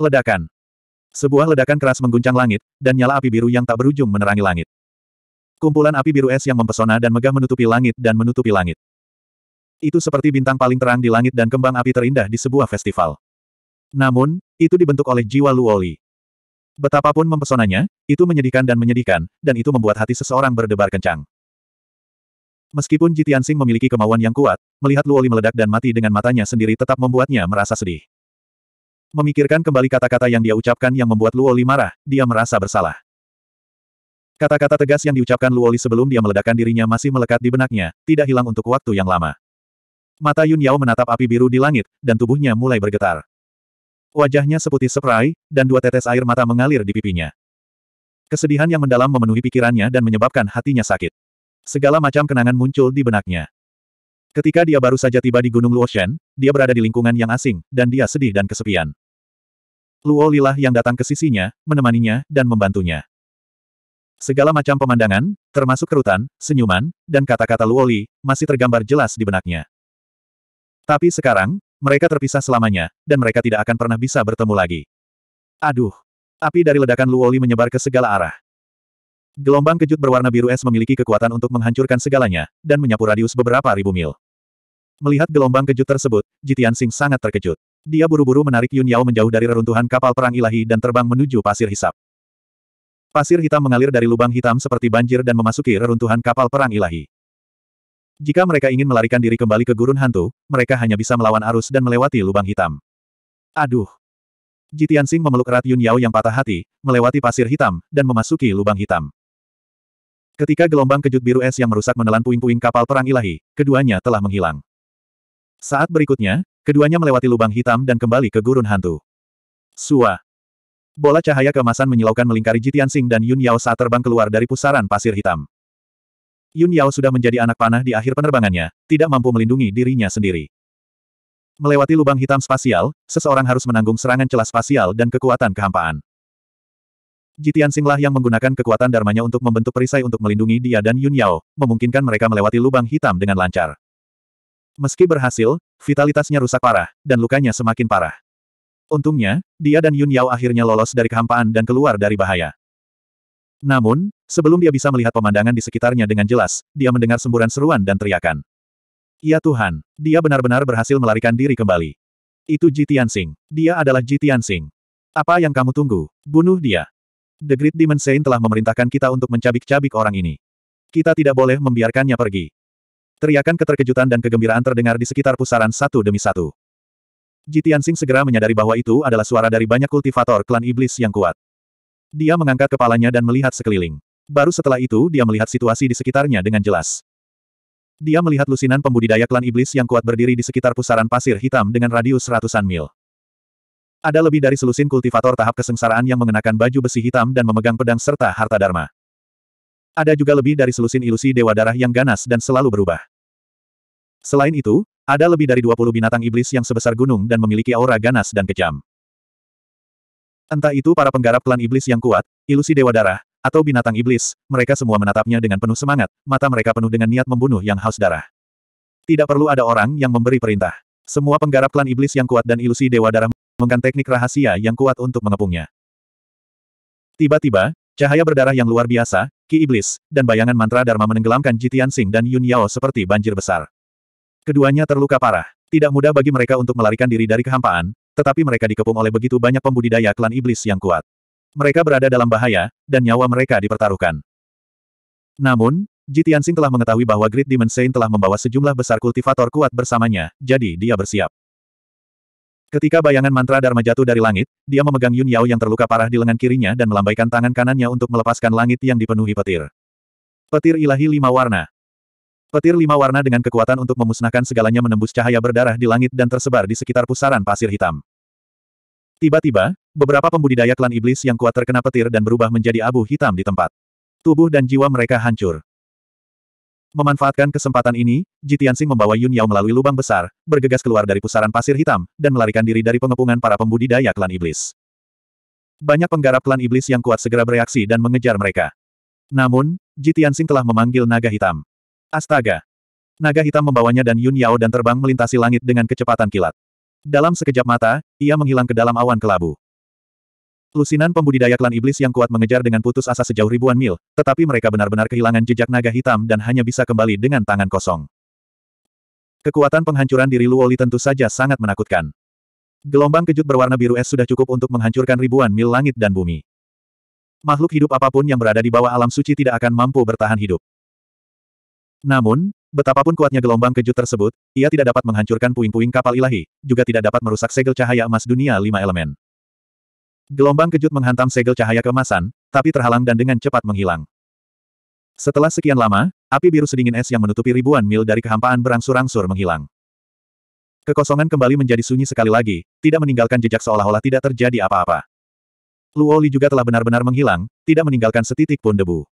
Ledakan. Sebuah ledakan keras mengguncang langit, dan nyala api biru yang tak berujung menerangi langit. Kumpulan api biru es yang mempesona dan megah menutupi langit dan menutupi langit. Itu seperti bintang paling terang di langit dan kembang api terindah di sebuah festival. Namun, itu dibentuk oleh jiwa Luoli. Betapapun mempesonanya, itu menyedihkan dan menyedihkan, dan itu membuat hati seseorang berdebar kencang. Meskipun Jitiansing memiliki kemauan yang kuat, melihat Luoli meledak dan mati dengan matanya sendiri tetap membuatnya merasa sedih. Memikirkan kembali kata-kata yang dia ucapkan yang membuat Luoli marah, dia merasa bersalah. Kata-kata tegas yang diucapkan Luoli sebelum dia meledakkan dirinya masih melekat di benaknya, tidak hilang untuk waktu yang lama. Mata Yun Yao menatap api biru di langit, dan tubuhnya mulai bergetar. Wajahnya seputih seperai, dan dua tetes air mata mengalir di pipinya. Kesedihan yang mendalam memenuhi pikirannya dan menyebabkan hatinya sakit. Segala macam kenangan muncul di benaknya. Ketika dia baru saja tiba di Gunung Luoshen, dia berada di lingkungan yang asing, dan dia sedih dan kesepian. Luo Lilah yang datang ke sisinya, menemaninya, dan membantunya. Segala macam pemandangan, termasuk kerutan, senyuman, dan kata-kata Luo Li, masih tergambar jelas di benaknya. Tapi sekarang, mereka terpisah selamanya, dan mereka tidak akan pernah bisa bertemu lagi. Aduh! Api dari ledakan Luo Li menyebar ke segala arah. Gelombang kejut berwarna biru es memiliki kekuatan untuk menghancurkan segalanya, dan menyapu radius beberapa ribu mil. Melihat gelombang kejut tersebut, Jitian Sing sangat terkejut. Dia buru-buru menarik Yun Yao menjauh dari reruntuhan kapal perang ilahi dan terbang menuju pasir hisap. Pasir hitam mengalir dari lubang hitam seperti banjir dan memasuki reruntuhan kapal perang ilahi. Jika mereka ingin melarikan diri kembali ke gurun hantu, mereka hanya bisa melawan arus dan melewati lubang hitam. Aduh! Jitian Sing memeluk erat Yun Yao yang patah hati, melewati pasir hitam, dan memasuki lubang hitam. Ketika gelombang kejut biru es yang merusak menelan puing-puing kapal perang ilahi, keduanya telah menghilang. Saat berikutnya, keduanya melewati lubang hitam dan kembali ke gurun hantu. Sua. Bola cahaya keemasan menyilaukan melingkari Jitian Sing dan Yun Yao saat terbang keluar dari pusaran pasir hitam. Yun Yao sudah menjadi anak panah di akhir penerbangannya, tidak mampu melindungi dirinya sendiri. Melewati lubang hitam spasial, seseorang harus menanggung serangan celah spasial dan kekuatan kehampaan. Jitian Singlah yang menggunakan kekuatan darmanya untuk membentuk perisai untuk melindungi dia dan Yun Yao, memungkinkan mereka melewati lubang hitam dengan lancar. Meski berhasil, vitalitasnya rusak parah, dan lukanya semakin parah. Untungnya, dia dan Yun Yao akhirnya lolos dari kehampaan dan keluar dari bahaya. Namun, sebelum dia bisa melihat pemandangan di sekitarnya dengan jelas, dia mendengar semburan seruan dan teriakan. Ya Tuhan, dia benar-benar berhasil melarikan diri kembali. Itu Jitian Sing. Dia adalah Jitian Sing. Apa yang kamu tunggu? Bunuh dia. The Great Demon Saint telah memerintahkan kita untuk mencabik-cabik orang ini. Kita tidak boleh membiarkannya pergi. Teriakan keterkejutan dan kegembiraan terdengar di sekitar pusaran satu demi satu. Jitian Sing segera menyadari bahwa itu adalah suara dari banyak kultivator klan iblis yang kuat. Dia mengangkat kepalanya dan melihat sekeliling. Baru setelah itu dia melihat situasi di sekitarnya dengan jelas. Dia melihat lusinan pembudidaya klan iblis yang kuat berdiri di sekitar pusaran pasir hitam dengan radius ratusan mil. Ada lebih dari selusin kultivator tahap kesengsaraan yang mengenakan baju besi hitam dan memegang pedang serta harta dharma. Ada juga lebih dari selusin ilusi dewa darah yang ganas dan selalu berubah. Selain itu, ada lebih dari 20 binatang iblis yang sebesar gunung dan memiliki aura ganas dan kejam. Entah itu para penggarap klan iblis yang kuat, ilusi dewa darah, atau binatang iblis, mereka semua menatapnya dengan penuh semangat, mata mereka penuh dengan niat membunuh yang haus darah. Tidak perlu ada orang yang memberi perintah. Semua penggarap klan iblis yang kuat dan ilusi dewa darah menggunakan teknik rahasia yang kuat untuk mengepungnya. Tiba-tiba, cahaya berdarah yang luar biasa, ki iblis, dan bayangan mantra Dharma menenggelamkan Jitian Sing dan Yun Yao seperti banjir besar. Keduanya terluka parah. Tidak mudah bagi mereka untuk melarikan diri dari kehampaan, tetapi mereka dikepung oleh begitu banyak pembudidaya klan iblis yang kuat. Mereka berada dalam bahaya, dan nyawa mereka dipertaruhkan. Namun, Jitian Sing telah mengetahui bahwa Great Demon Saint telah membawa sejumlah besar kultivator kuat bersamanya, jadi dia bersiap. Ketika bayangan mantra Dharma jatuh dari langit, dia memegang Yun Yao yang terluka parah di lengan kirinya dan melambaikan tangan kanannya untuk melepaskan langit yang dipenuhi petir. Petir ilahi lima warna. Petir lima warna dengan kekuatan untuk memusnahkan segalanya menembus cahaya berdarah di langit dan tersebar di sekitar pusaran pasir hitam. Tiba-tiba, beberapa pembudidaya klan iblis yang kuat terkena petir dan berubah menjadi abu hitam di tempat. Tubuh dan jiwa mereka hancur. Memanfaatkan kesempatan ini, Jitiansing membawa Yun Yao melalui lubang besar, bergegas keluar dari pusaran pasir hitam, dan melarikan diri dari pengepungan para pembudidaya klan iblis. Banyak penggarap klan iblis yang kuat segera bereaksi dan mengejar mereka. Namun, Jitiansing telah memanggil naga hitam. Astaga! Naga hitam membawanya dan Yun Yao dan terbang melintasi langit dengan kecepatan kilat. Dalam sekejap mata, ia menghilang ke dalam awan kelabu. Lusinan pembudidaya klan iblis yang kuat mengejar dengan putus asa sejauh ribuan mil, tetapi mereka benar-benar kehilangan jejak naga hitam dan hanya bisa kembali dengan tangan kosong. Kekuatan penghancuran diri Luoli tentu saja sangat menakutkan. Gelombang kejut berwarna biru es sudah cukup untuk menghancurkan ribuan mil langit dan bumi. Makhluk hidup apapun yang berada di bawah alam suci tidak akan mampu bertahan hidup. Namun, betapapun kuatnya gelombang kejut tersebut, ia tidak dapat menghancurkan puing-puing kapal ilahi, juga tidak dapat merusak segel cahaya emas dunia lima elemen. Gelombang kejut menghantam segel cahaya kemasan, tapi terhalang dan dengan cepat menghilang. Setelah sekian lama, api biru sedingin es yang menutupi ribuan mil dari kehampaan berangsur-angsur menghilang. Kekosongan kembali menjadi sunyi sekali lagi, tidak meninggalkan jejak seolah-olah tidak terjadi apa-apa. Luo Li juga telah benar-benar menghilang, tidak meninggalkan setitik pun debu.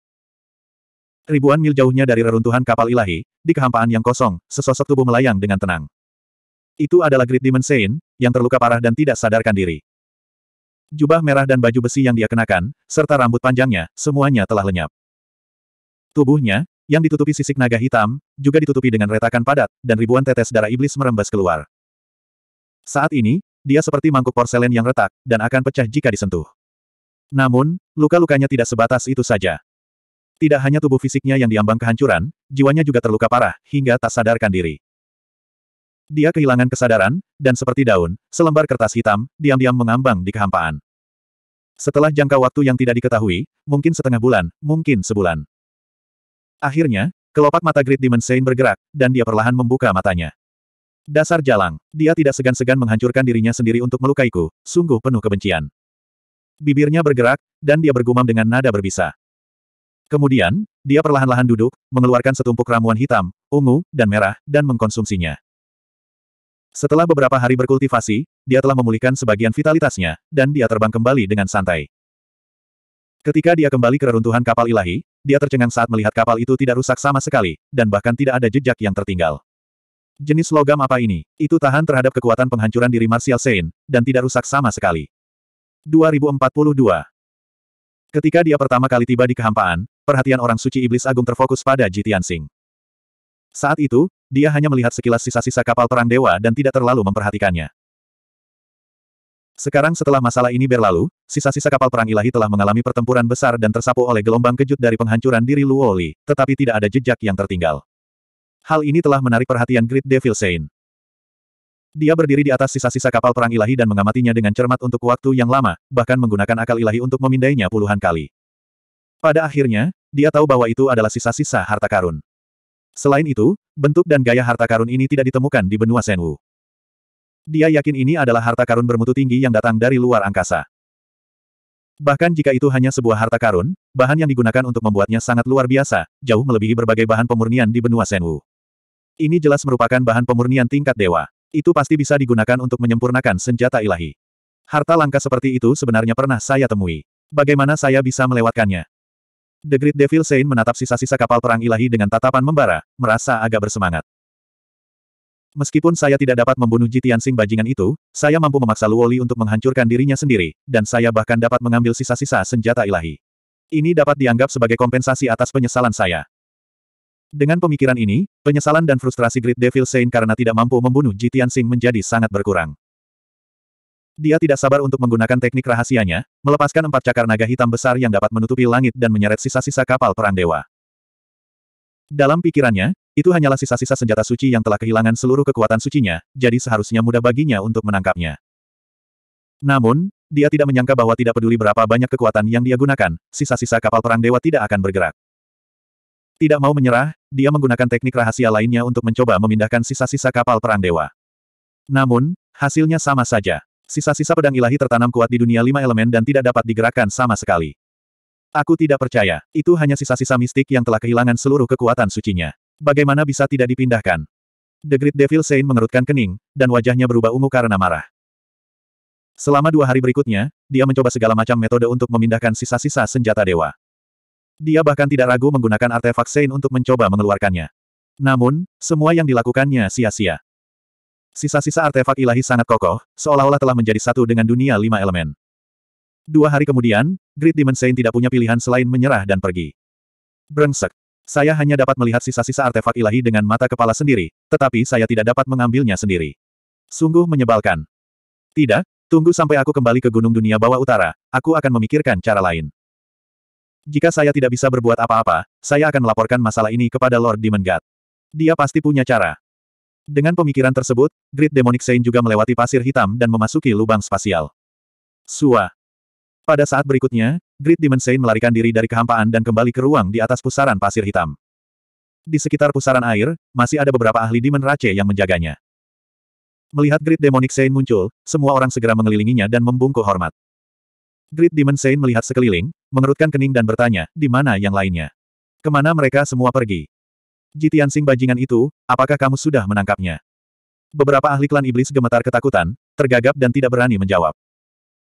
Ribuan mil jauhnya dari reruntuhan kapal ilahi, di kehampaan yang kosong, sesosok tubuh melayang dengan tenang. Itu adalah Great Demon Saint, yang terluka parah dan tidak sadarkan diri. Jubah merah dan baju besi yang dia kenakan, serta rambut panjangnya, semuanya telah lenyap. Tubuhnya, yang ditutupi sisik naga hitam, juga ditutupi dengan retakan padat, dan ribuan tetes darah iblis merembes keluar. Saat ini, dia seperti mangkuk porselen yang retak, dan akan pecah jika disentuh. Namun, luka-lukanya tidak sebatas itu saja. Tidak hanya tubuh fisiknya yang diambang kehancuran, jiwanya juga terluka parah, hingga tak sadarkan diri. Dia kehilangan kesadaran, dan seperti daun, selembar kertas hitam, diam-diam mengambang di kehampaan. Setelah jangka waktu yang tidak diketahui, mungkin setengah bulan, mungkin sebulan. Akhirnya, kelopak mata Great Demon Saint bergerak, dan dia perlahan membuka matanya. Dasar jalang, dia tidak segan-segan menghancurkan dirinya sendiri untuk melukaiku, sungguh penuh kebencian. Bibirnya bergerak, dan dia bergumam dengan nada berbisa. Kemudian, dia perlahan-lahan duduk, mengeluarkan setumpuk ramuan hitam, ungu, dan merah, dan mengkonsumsinya. Setelah beberapa hari berkultivasi, dia telah memulihkan sebagian vitalitasnya, dan dia terbang kembali dengan santai. Ketika dia kembali ke reruntuhan kapal ilahi, dia tercengang saat melihat kapal itu tidak rusak sama sekali, dan bahkan tidak ada jejak yang tertinggal. Jenis logam apa ini? Itu tahan terhadap kekuatan penghancuran diri Martial Sein, dan tidak rusak sama sekali. 2042 Ketika dia pertama kali tiba di kehampaan, perhatian orang suci iblis agung terfokus pada Jitian Sing. Saat itu, dia hanya melihat sekilas sisa-sisa kapal perang dewa dan tidak terlalu memperhatikannya. Sekarang setelah masalah ini berlalu, sisa-sisa kapal perang ilahi telah mengalami pertempuran besar dan tersapu oleh gelombang kejut dari penghancuran diri Luoli, tetapi tidak ada jejak yang tertinggal. Hal ini telah menarik perhatian Great Devil Saint. Dia berdiri di atas sisa-sisa kapal perang ilahi dan mengamatinya dengan cermat untuk waktu yang lama, bahkan menggunakan akal ilahi untuk memindainya puluhan kali. Pada akhirnya, dia tahu bahwa itu adalah sisa-sisa harta karun. Selain itu, bentuk dan gaya harta karun ini tidak ditemukan di benua Senwu. Dia yakin ini adalah harta karun bermutu tinggi yang datang dari luar angkasa. Bahkan jika itu hanya sebuah harta karun, bahan yang digunakan untuk membuatnya sangat luar biasa, jauh melebihi berbagai bahan pemurnian di benua Senwu. Ini jelas merupakan bahan pemurnian tingkat dewa. Itu pasti bisa digunakan untuk menyempurnakan senjata ilahi. Harta langka seperti itu sebenarnya pernah saya temui. Bagaimana saya bisa melewatkannya? The Great Devil Sein menatap sisa-sisa kapal perang ilahi dengan tatapan membara, merasa agak bersemangat. Meskipun saya tidak dapat membunuh Jitian Sing bajingan itu, saya mampu memaksa Luoli untuk menghancurkan dirinya sendiri, dan saya bahkan dapat mengambil sisa-sisa senjata ilahi. Ini dapat dianggap sebagai kompensasi atas penyesalan saya. Dengan pemikiran ini, penyesalan dan frustrasi Great Devil Sein karena tidak mampu membunuh Jitian Sing menjadi sangat berkurang. Dia tidak sabar untuk menggunakan teknik rahasianya, melepaskan empat cakar naga hitam besar yang dapat menutupi langit dan menyeret sisa-sisa kapal perang dewa. Dalam pikirannya, itu hanyalah sisa-sisa senjata suci yang telah kehilangan seluruh kekuatan sucinya, jadi seharusnya mudah baginya untuk menangkapnya. Namun, dia tidak menyangka bahwa tidak peduli berapa banyak kekuatan yang dia gunakan, sisa-sisa kapal perang dewa tidak akan bergerak. Tidak mau menyerah, dia menggunakan teknik rahasia lainnya untuk mencoba memindahkan sisa-sisa kapal perang dewa. Namun, hasilnya sama saja. Sisa-sisa pedang ilahi tertanam kuat di dunia lima elemen dan tidak dapat digerakkan sama sekali. Aku tidak percaya, itu hanya sisa-sisa mistik yang telah kehilangan seluruh kekuatan sucinya. Bagaimana bisa tidak dipindahkan? The Great Devil Saint mengerutkan kening, dan wajahnya berubah ungu karena marah. Selama dua hari berikutnya, dia mencoba segala macam metode untuk memindahkan sisa-sisa senjata dewa. Dia bahkan tidak ragu menggunakan artefak Saint untuk mencoba mengeluarkannya. Namun, semua yang dilakukannya sia-sia. Sisa-sisa artefak ilahi sangat kokoh, seolah-olah telah menjadi satu dengan dunia lima elemen. Dua hari kemudian, Great Demon Saint tidak punya pilihan selain menyerah dan pergi. Brengsek. Saya hanya dapat melihat sisa-sisa artefak ilahi dengan mata kepala sendiri, tetapi saya tidak dapat mengambilnya sendiri. Sungguh menyebalkan. Tidak, tunggu sampai aku kembali ke Gunung Dunia Bawah Utara, aku akan memikirkan cara lain. Jika saya tidak bisa berbuat apa-apa, saya akan melaporkan masalah ini kepada Lord Demon God. Dia pasti punya cara. Dengan pemikiran tersebut, Grid Demonic Saint juga melewati pasir hitam dan memasuki lubang spasial. Sua. Pada saat berikutnya, Grid Demon Saint melarikan diri dari kehampaan dan kembali ke ruang di atas pusaran pasir hitam. Di sekitar pusaran air, masih ada beberapa ahli Demon Race yang menjaganya. Melihat Grid Demonic Saint muncul, semua orang segera mengelilinginya dan membungkuk hormat. Grid Demon Saint melihat sekeliling, mengerutkan kening dan bertanya, di mana yang lainnya? Kemana mereka semua pergi? Jitian Jitiansing bajingan itu, apakah kamu sudah menangkapnya? Beberapa ahli klan iblis gemetar ketakutan, tergagap dan tidak berani menjawab.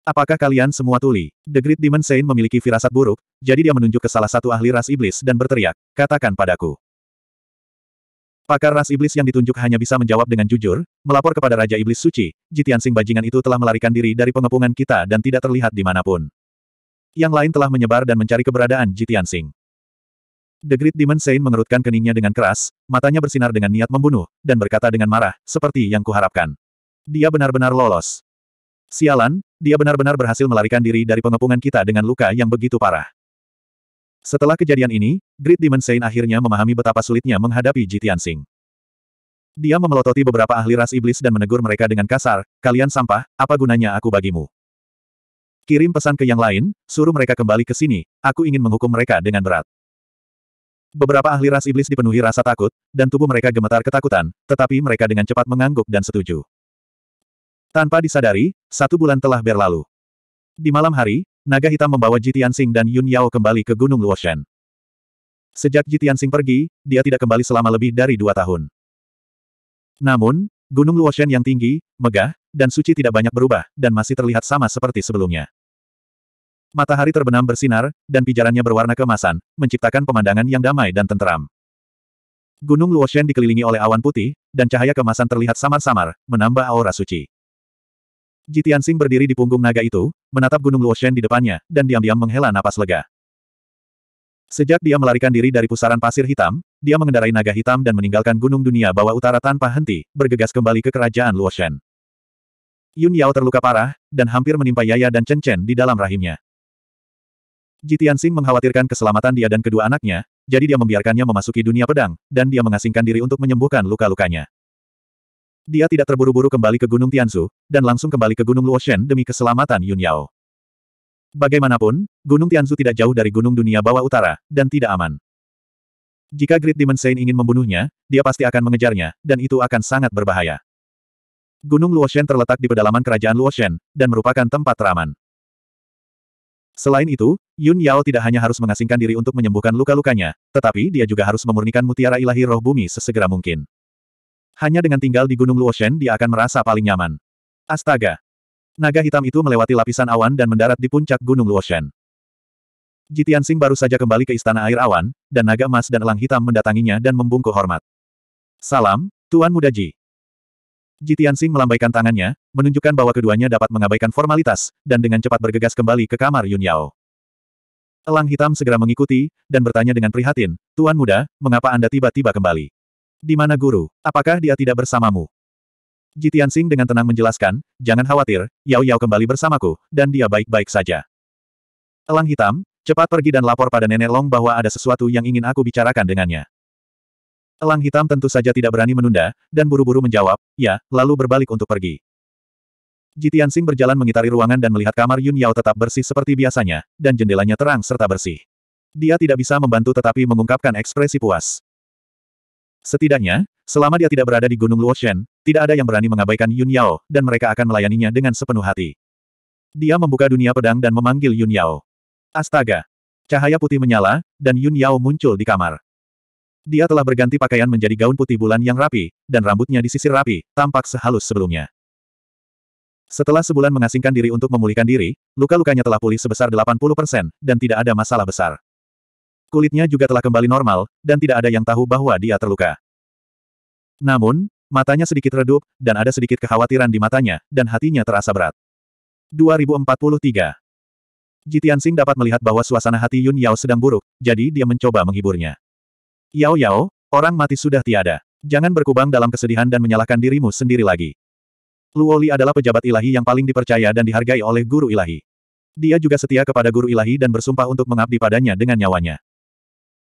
Apakah kalian semua tuli? The Great Demon Saint memiliki firasat buruk, jadi dia menunjuk ke salah satu ahli ras iblis dan berteriak, katakan padaku. Pakar ras iblis yang ditunjuk hanya bisa menjawab dengan jujur, melapor kepada Raja Iblis Suci, Jitian Jitiansing bajingan itu telah melarikan diri dari pengepungan kita dan tidak terlihat di dimanapun. Yang lain telah menyebar dan mencari keberadaan Jitian Jitiansing. The Great Demon Saint mengerutkan keningnya dengan keras, matanya bersinar dengan niat membunuh, dan berkata dengan marah, seperti yang kuharapkan. Dia benar-benar lolos. Sialan, dia benar-benar berhasil melarikan diri dari pengepungan kita dengan luka yang begitu parah. Setelah kejadian ini, Great Demon Saint akhirnya memahami betapa sulitnya menghadapi Jitian Sing. Dia memelototi beberapa ahli ras iblis dan menegur mereka dengan kasar, kalian sampah, apa gunanya aku bagimu? Kirim pesan ke yang lain, suruh mereka kembali ke sini, aku ingin menghukum mereka dengan berat. Beberapa ahli ras iblis dipenuhi rasa takut, dan tubuh mereka gemetar ketakutan, tetapi mereka dengan cepat mengangguk dan setuju. Tanpa disadari, satu bulan telah berlalu. Di malam hari, naga hitam membawa Jitian Sing dan Yun Yao kembali ke Gunung Luoshan. Sejak Jitian Sing pergi, dia tidak kembali selama lebih dari dua tahun. Namun, Gunung Luoshan yang tinggi, megah, dan suci tidak banyak berubah, dan masih terlihat sama seperti sebelumnya. Matahari terbenam bersinar, dan pijarannya berwarna kemasan, menciptakan pemandangan yang damai dan tenteram. Gunung Luoshen dikelilingi oleh awan putih, dan cahaya kemasan terlihat samar-samar, menambah aura suci. Jitiansing berdiri di punggung naga itu, menatap Gunung Luoshen di depannya, dan diam-diam menghela napas lega. Sejak dia melarikan diri dari pusaran pasir hitam, dia mengendarai naga hitam dan meninggalkan Gunung Dunia Bawah Utara tanpa henti, bergegas kembali ke kerajaan Luoshen. Yun Yao terluka parah, dan hampir menimpa Yaya dan Chen Chen di dalam rahimnya. Jitian Xing mengkhawatirkan keselamatan dia dan kedua anaknya, jadi dia membiarkannya memasuki dunia pedang, dan dia mengasingkan diri untuk menyembuhkan luka-lukanya. Dia tidak terburu-buru kembali ke Gunung Tianzu, dan langsung kembali ke Gunung Luoshen demi keselamatan Yun Yao. Bagaimanapun, Gunung Tianzu tidak jauh dari Gunung Dunia Bawah Utara, dan tidak aman. Jika Great Demon Saint ingin membunuhnya, dia pasti akan mengejarnya, dan itu akan sangat berbahaya. Gunung Luoshen terletak di pedalaman kerajaan Luoshen, dan merupakan tempat teraman. Selain itu, Yun Yao tidak hanya harus mengasingkan diri untuk menyembuhkan luka-lukanya, tetapi dia juga harus memurnikan mutiara ilahi roh bumi sesegera mungkin. Hanya dengan tinggal di Gunung Luoshen dia akan merasa paling nyaman. Astaga! Naga hitam itu melewati lapisan awan dan mendarat di puncak Gunung Luoshen. Jitian Sing baru saja kembali ke Istana Air Awan, dan naga emas dan elang hitam mendatanginya dan membungkuk hormat. Salam, Tuan Muda Ji. Jitian Sing melambaikan tangannya, menunjukkan bahwa keduanya dapat mengabaikan formalitas, dan dengan cepat bergegas kembali ke kamar Yun Yao. Elang hitam segera mengikuti, dan bertanya dengan prihatin, Tuan muda, mengapa Anda tiba-tiba kembali? Di mana guru? Apakah dia tidak bersamamu? Jitian Sing dengan tenang menjelaskan, jangan khawatir, Yao Yao kembali bersamaku, dan dia baik-baik saja. Elang hitam, cepat pergi dan lapor pada Nenek Long bahwa ada sesuatu yang ingin aku bicarakan dengannya. Elang hitam tentu saja tidak berani menunda, dan buru-buru menjawab, ya, lalu berbalik untuk pergi. Jitian Sing berjalan mengitari ruangan dan melihat kamar Yun Yao tetap bersih seperti biasanya, dan jendelanya terang serta bersih. Dia tidak bisa membantu tetapi mengungkapkan ekspresi puas. Setidaknya, selama dia tidak berada di Gunung Luoshen, tidak ada yang berani mengabaikan Yun Yao, dan mereka akan melayaninya dengan sepenuh hati. Dia membuka dunia pedang dan memanggil Yun Yao. Astaga! Cahaya putih menyala, dan Yun Yao muncul di kamar. Dia telah berganti pakaian menjadi gaun putih bulan yang rapi, dan rambutnya disisir rapi, tampak sehalus sebelumnya. Setelah sebulan mengasingkan diri untuk memulihkan diri, luka-lukanya telah pulih sebesar 80% dan tidak ada masalah besar. Kulitnya juga telah kembali normal, dan tidak ada yang tahu bahwa dia terluka. Namun, matanya sedikit redup, dan ada sedikit kekhawatiran di matanya, dan hatinya terasa berat. 2043 Jitian Sing dapat melihat bahwa suasana hati Yun Yao sedang buruk, jadi dia mencoba menghiburnya. Yao Yao, orang mati sudah tiada. Jangan berkubang dalam kesedihan dan menyalahkan dirimu sendiri lagi. Luoli adalah pejabat ilahi yang paling dipercaya dan dihargai oleh guru ilahi. Dia juga setia kepada guru ilahi dan bersumpah untuk mengabdi padanya dengan nyawanya.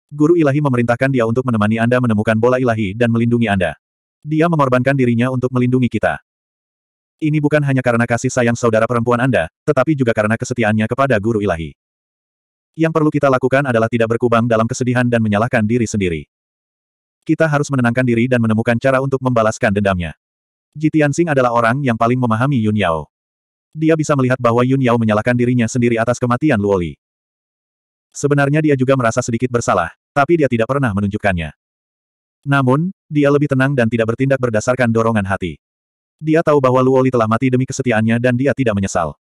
Guru ilahi memerintahkan dia untuk menemani Anda menemukan bola ilahi dan melindungi Anda. Dia mengorbankan dirinya untuk melindungi kita. Ini bukan hanya karena kasih sayang saudara perempuan Anda, tetapi juga karena kesetiaannya kepada guru ilahi. Yang perlu kita lakukan adalah tidak berkubang dalam kesedihan dan menyalahkan diri sendiri. Kita harus menenangkan diri dan menemukan cara untuk membalaskan dendamnya. Ji Tianxing adalah orang yang paling memahami Yun Yao. Dia bisa melihat bahwa Yun Yao menyalahkan dirinya sendiri atas kematian Luoli. Sebenarnya dia juga merasa sedikit bersalah, tapi dia tidak pernah menunjukkannya. Namun, dia lebih tenang dan tidak bertindak berdasarkan dorongan hati. Dia tahu bahwa Luoli telah mati demi kesetiaannya dan dia tidak menyesal.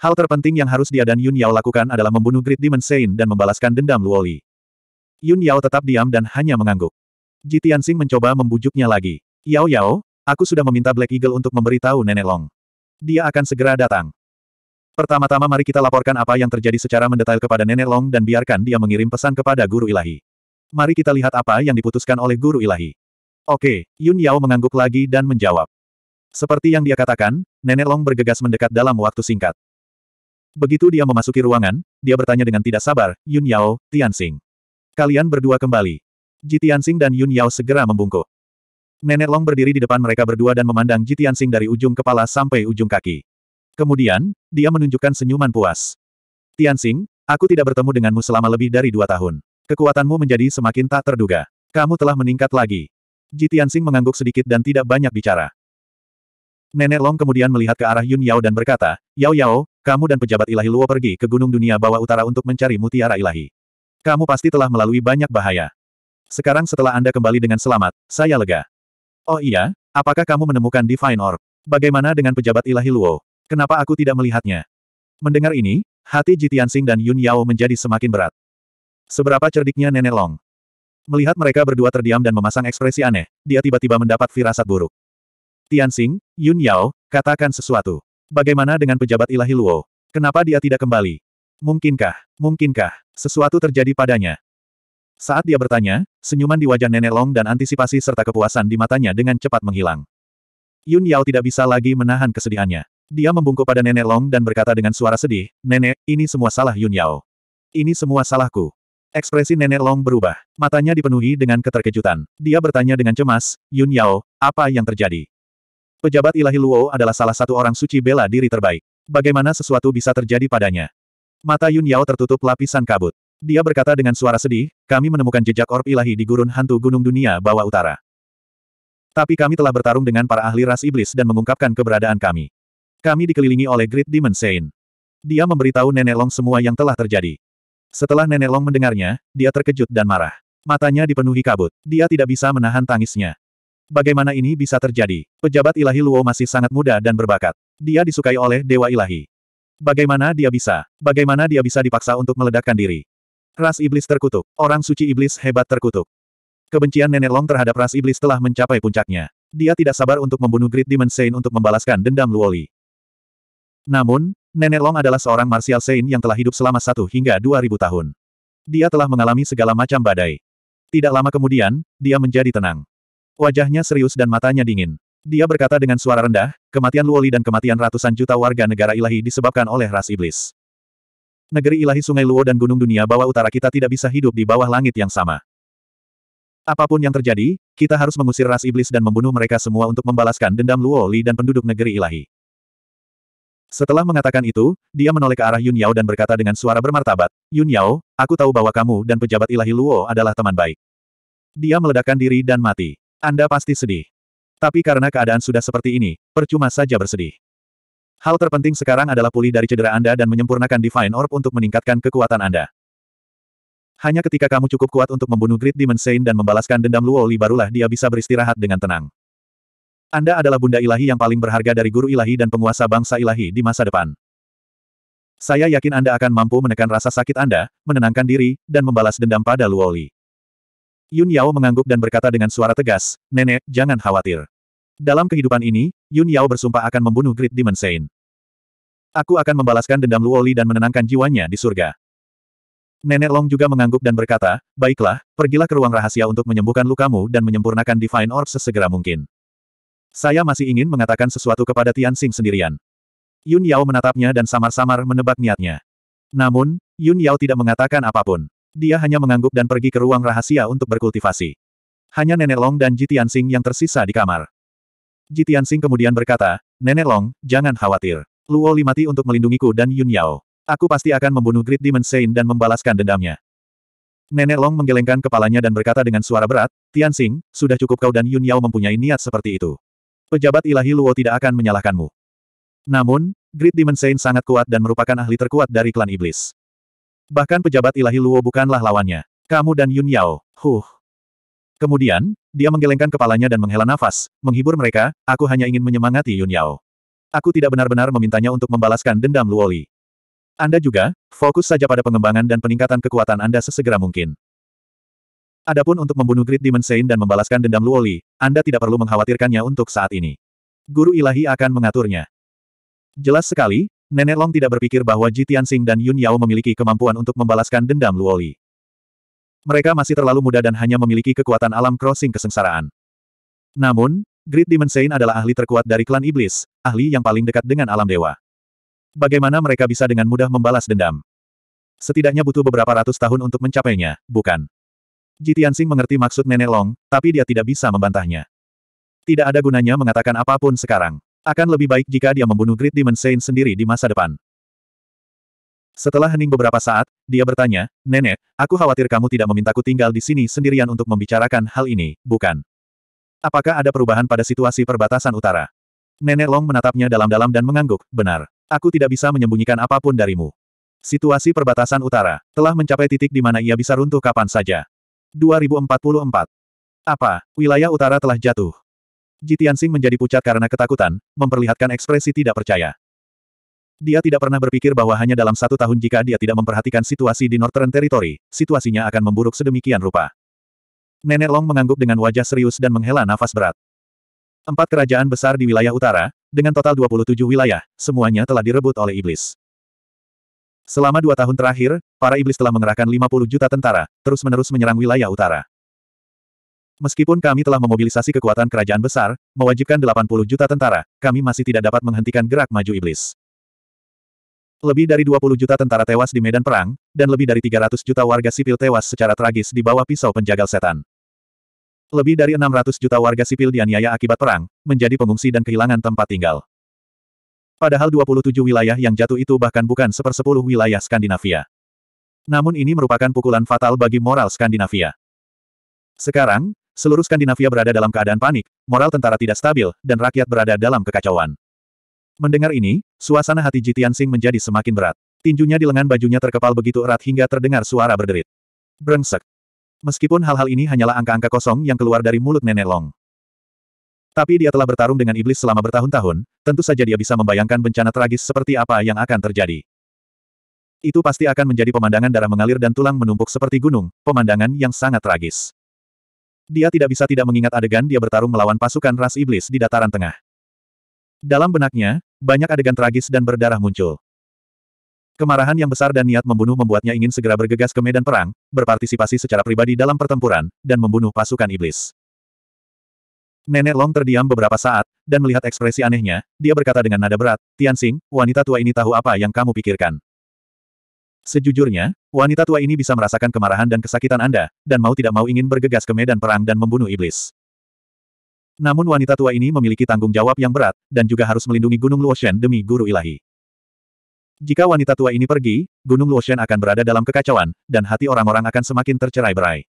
Hal terpenting yang harus dia dan Yun Yao lakukan adalah membunuh Great Demon Saint dan membalaskan dendam Luoli. Yun Yao tetap diam dan hanya mengangguk. Ji Tianxing mencoba membujuknya lagi. Yao Yao, Aku sudah meminta Black Eagle untuk memberitahu Nenek Long. Dia akan segera datang. Pertama-tama mari kita laporkan apa yang terjadi secara mendetail kepada Nenek Long dan biarkan dia mengirim pesan kepada Guru Ilahi. Mari kita lihat apa yang diputuskan oleh Guru Ilahi. Oke, Yun Yao mengangguk lagi dan menjawab. Seperti yang dia katakan, Nenek Long bergegas mendekat dalam waktu singkat. Begitu dia memasuki ruangan, dia bertanya dengan tidak sabar, Yun Yao, Tian Tianxing. Kalian berdua kembali. Ji Tian Tianxing dan Yun Yao segera membungkuk. Nenek Long berdiri di depan mereka berdua dan memandang Jitian Sing dari ujung kepala sampai ujung kaki. Kemudian, dia menunjukkan senyuman puas. Tianxing, aku tidak bertemu denganmu selama lebih dari dua tahun. Kekuatanmu menjadi semakin tak terduga. Kamu telah meningkat lagi. Jitian Sing mengangguk sedikit dan tidak banyak bicara. Nenek Long kemudian melihat ke arah Yun Yao dan berkata, Yao Yao, kamu dan pejabat ilahi Luo pergi ke Gunung Dunia Bawah Utara untuk mencari mutiara ilahi. Kamu pasti telah melalui banyak bahaya. Sekarang setelah Anda kembali dengan selamat, saya lega. Oh iya, apakah kamu menemukan Divine Orb? Bagaimana dengan pejabat ilahi Luo? Kenapa aku tidak melihatnya? Mendengar ini, hati Sing dan Yun Yao menjadi semakin berat. Seberapa cerdiknya Nenek Long? Melihat mereka berdua terdiam dan memasang ekspresi aneh, dia tiba-tiba mendapat firasat buruk. Tianxing, Yun Yao, katakan sesuatu. Bagaimana dengan pejabat ilahi Luo? Kenapa dia tidak kembali? Mungkinkah, mungkinkah, sesuatu terjadi padanya? Saat dia bertanya, senyuman di wajah nenek Long dan antisipasi serta kepuasan di matanya dengan cepat menghilang. Yun Yao tidak bisa lagi menahan kesedihannya. Dia membungkuk pada nenek Long dan berkata dengan suara sedih, Nenek, ini semua salah Yun Yao. Ini semua salahku. Ekspresi nenek Long berubah. Matanya dipenuhi dengan keterkejutan. Dia bertanya dengan cemas, Yun Yao, apa yang terjadi? Pejabat ilahi Luo adalah salah satu orang suci bela diri terbaik. Bagaimana sesuatu bisa terjadi padanya? Mata Yun Yao tertutup lapisan kabut. Dia berkata dengan suara sedih, kami menemukan jejak orb ilahi di gurun hantu gunung dunia bawah utara. Tapi kami telah bertarung dengan para ahli ras iblis dan mengungkapkan keberadaan kami. Kami dikelilingi oleh Great Demon Saint. Dia memberitahu Nenek Long semua yang telah terjadi. Setelah Nenek Long mendengarnya, dia terkejut dan marah. Matanya dipenuhi kabut. Dia tidak bisa menahan tangisnya. Bagaimana ini bisa terjadi? Pejabat ilahi Luo masih sangat muda dan berbakat. Dia disukai oleh Dewa Ilahi. Bagaimana dia bisa? Bagaimana dia bisa dipaksa untuk meledakkan diri? Ras iblis terkutuk. Orang suci iblis hebat terkutuk. Kebencian Nenek Long terhadap ras iblis telah mencapai puncaknya. Dia tidak sabar untuk membunuh Great Demon Saint untuk membalaskan dendam Luoli. Namun, Nenek Long adalah seorang martial saint yang telah hidup selama satu hingga dua ribu tahun. Dia telah mengalami segala macam badai. Tidak lama kemudian, dia menjadi tenang. Wajahnya serius dan matanya dingin. Dia berkata dengan suara rendah, kematian Luoli dan kematian ratusan juta warga negara ilahi disebabkan oleh ras iblis negeri ilahi Sungai Luo dan Gunung Dunia bawah utara kita tidak bisa hidup di bawah langit yang sama. Apapun yang terjadi, kita harus mengusir ras iblis dan membunuh mereka semua untuk membalaskan dendam Luo Li dan penduduk negeri ilahi. Setelah mengatakan itu, dia menoleh ke arah Yun Yao dan berkata dengan suara bermartabat, Yun Yao, aku tahu bahwa kamu dan pejabat ilahi Luo adalah teman baik. Dia meledakkan diri dan mati. Anda pasti sedih. Tapi karena keadaan sudah seperti ini, percuma saja bersedih. Hal terpenting sekarang adalah pulih dari cedera Anda dan menyempurnakan Divine Orb untuk meningkatkan kekuatan Anda. Hanya ketika kamu cukup kuat untuk membunuh Great Demon Saint dan membalaskan dendam Luoli barulah dia bisa beristirahat dengan tenang. Anda adalah bunda ilahi yang paling berharga dari guru ilahi dan penguasa bangsa ilahi di masa depan. Saya yakin Anda akan mampu menekan rasa sakit Anda, menenangkan diri, dan membalas dendam pada Luoli. Yun Yao mengangguk dan berkata dengan suara tegas, Nenek, jangan khawatir. Dalam kehidupan ini, Yun Yao bersumpah akan membunuh Great Demon Saint. Aku akan membalaskan dendam Luoli dan menenangkan jiwanya di surga. Nenek Long juga mengangguk dan berkata, baiklah, pergilah ke ruang rahasia untuk menyembuhkan lukamu dan menyempurnakan Divine Orb sesegera mungkin. Saya masih ingin mengatakan sesuatu kepada Tian Xing sendirian. Yun Yao menatapnya dan samar-samar menebak niatnya. Namun, Yun Yao tidak mengatakan apapun. Dia hanya mengangguk dan pergi ke ruang rahasia untuk berkultivasi. Hanya Nenek Long dan Ji Tianxing yang tersisa di kamar. Ji Tianxing kemudian berkata, Nenek Long, jangan khawatir. Luo Li mati untuk melindungiku dan Yun Yao. Aku pasti akan membunuh Great Demon Saint dan membalaskan dendamnya. Nenek Long menggelengkan kepalanya dan berkata dengan suara berat, Tianxing, sudah cukup kau dan Yun Yao mempunyai niat seperti itu. Pejabat ilahi Luo tidak akan menyalahkanmu. Namun, Great Demon Saint sangat kuat dan merupakan ahli terkuat dari klan iblis. Bahkan pejabat ilahi Luo bukanlah lawannya. Kamu dan Yun Yao, huh. Kemudian, dia menggelengkan kepalanya dan menghela nafas, menghibur mereka, aku hanya ingin menyemangati Yun Yao. Aku tidak benar-benar memintanya untuk membalaskan dendam Luoli. Anda juga, fokus saja pada pengembangan dan peningkatan kekuatan Anda sesegera mungkin. Adapun untuk membunuh Great Demon Saint dan membalaskan dendam Luoli, Anda tidak perlu mengkhawatirkannya untuk saat ini. Guru ilahi akan mengaturnya. Jelas sekali, Nenek Long tidak berpikir bahwa Ji Tianxing dan Yun Yao memiliki kemampuan untuk membalaskan dendam Luoli. Mereka masih terlalu muda dan hanya memiliki kekuatan alam crossing kesengsaraan. Namun, Great Demon Saint adalah ahli terkuat dari klan iblis, ahli yang paling dekat dengan alam dewa. Bagaimana mereka bisa dengan mudah membalas dendam? Setidaknya butuh beberapa ratus tahun untuk mencapainya, bukan? Jitiansing mengerti maksud Nenek Long, tapi dia tidak bisa membantahnya. Tidak ada gunanya mengatakan apapun sekarang. Akan lebih baik jika dia membunuh Great Demon Saint sendiri di masa depan. Setelah hening beberapa saat, dia bertanya, Nenek, Aku khawatir kamu tidak memintaku tinggal di sini sendirian untuk membicarakan hal ini, bukan? Apakah ada perubahan pada situasi perbatasan utara? Nenek Long menatapnya dalam-dalam dan mengangguk, benar. Aku tidak bisa menyembunyikan apapun darimu. Situasi perbatasan utara telah mencapai titik di mana ia bisa runtuh kapan saja. 2044. Apa, wilayah utara telah jatuh? Sing menjadi pucat karena ketakutan, memperlihatkan ekspresi tidak percaya. Dia tidak pernah berpikir bahwa hanya dalam satu tahun jika dia tidak memperhatikan situasi di Northern Territory, situasinya akan memburuk sedemikian rupa. Nenek Long mengangguk dengan wajah serius dan menghela nafas berat. Empat kerajaan besar di wilayah utara, dengan total 27 wilayah, semuanya telah direbut oleh iblis. Selama dua tahun terakhir, para iblis telah mengerahkan 50 juta tentara, terus-menerus menyerang wilayah utara. Meskipun kami telah memobilisasi kekuatan kerajaan besar, mewajibkan 80 juta tentara, kami masih tidak dapat menghentikan gerak maju iblis. Lebih dari 20 juta tentara tewas di medan perang, dan lebih dari 300 juta warga sipil tewas secara tragis di bawah pisau penjagal setan. Lebih dari 600 juta warga sipil dianiaya akibat perang, menjadi pengungsi dan kehilangan tempat tinggal. Padahal 27 wilayah yang jatuh itu bahkan bukan sepersepuluh wilayah Skandinavia. Namun ini merupakan pukulan fatal bagi moral Skandinavia. Sekarang, seluruh Skandinavia berada dalam keadaan panik, moral tentara tidak stabil, dan rakyat berada dalam kekacauan. Mendengar ini, suasana hati Jitian Sing menjadi semakin berat. Tinjunya di lengan bajunya terkepal begitu erat hingga terdengar suara berderit. Brengsek. Meskipun hal-hal ini hanyalah angka-angka kosong yang keluar dari mulut Nenek Long. Tapi dia telah bertarung dengan iblis selama bertahun-tahun, tentu saja dia bisa membayangkan bencana tragis seperti apa yang akan terjadi. Itu pasti akan menjadi pemandangan darah mengalir dan tulang menumpuk seperti gunung, pemandangan yang sangat tragis. Dia tidak bisa tidak mengingat adegan dia bertarung melawan pasukan ras iblis di dataran tengah. Dalam benaknya, banyak adegan tragis dan berdarah muncul. Kemarahan yang besar dan niat membunuh membuatnya ingin segera bergegas ke medan perang, berpartisipasi secara pribadi dalam pertempuran, dan membunuh pasukan iblis. Nenek Long terdiam beberapa saat, dan melihat ekspresi anehnya, dia berkata dengan nada berat, Tianxing, wanita tua ini tahu apa yang kamu pikirkan. Sejujurnya, wanita tua ini bisa merasakan kemarahan dan kesakitan Anda, dan mau tidak mau ingin bergegas ke medan perang dan membunuh iblis. Namun wanita tua ini memiliki tanggung jawab yang berat, dan juga harus melindungi Gunung Luoshen demi guru ilahi. Jika wanita tua ini pergi, Gunung Luoshen akan berada dalam kekacauan, dan hati orang-orang akan semakin tercerai-berai.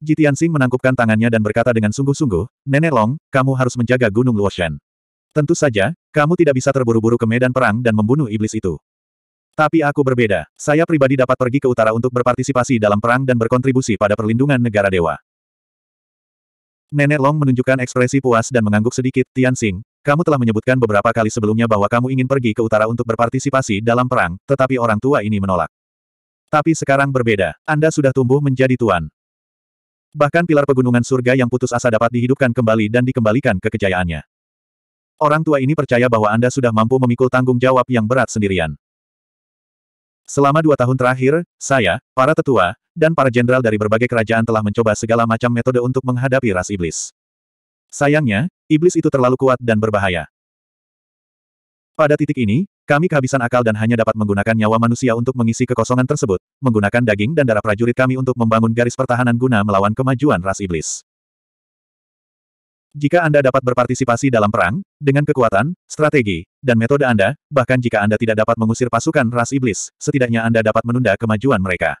Jitiansing menangkupkan tangannya dan berkata dengan sungguh-sungguh, Nenek Long, kamu harus menjaga Gunung Luoshen. Tentu saja, kamu tidak bisa terburu-buru ke medan perang dan membunuh iblis itu. Tapi aku berbeda. Saya pribadi dapat pergi ke utara untuk berpartisipasi dalam perang dan berkontribusi pada perlindungan negara dewa. Nenek Long menunjukkan ekspresi puas dan mengangguk sedikit, Tianxing. Kamu telah menyebutkan beberapa kali sebelumnya bahwa kamu ingin pergi ke utara untuk berpartisipasi dalam perang, tetapi orang tua ini menolak. Tapi sekarang berbeda, Anda sudah tumbuh menjadi tuan. Bahkan pilar pegunungan surga yang putus asa dapat dihidupkan kembali dan dikembalikan ke kejayaannya. Orang tua ini percaya bahwa Anda sudah mampu memikul tanggung jawab yang berat sendirian. Selama dua tahun terakhir, saya, para tetua, dan para jenderal dari berbagai kerajaan telah mencoba segala macam metode untuk menghadapi ras iblis. Sayangnya, iblis itu terlalu kuat dan berbahaya. Pada titik ini, kami kehabisan akal dan hanya dapat menggunakan nyawa manusia untuk mengisi kekosongan tersebut, menggunakan daging dan darah prajurit kami untuk membangun garis pertahanan guna melawan kemajuan ras iblis. Jika Anda dapat berpartisipasi dalam perang, dengan kekuatan, strategi, dan metode Anda, bahkan jika Anda tidak dapat mengusir pasukan ras iblis, setidaknya Anda dapat menunda kemajuan mereka.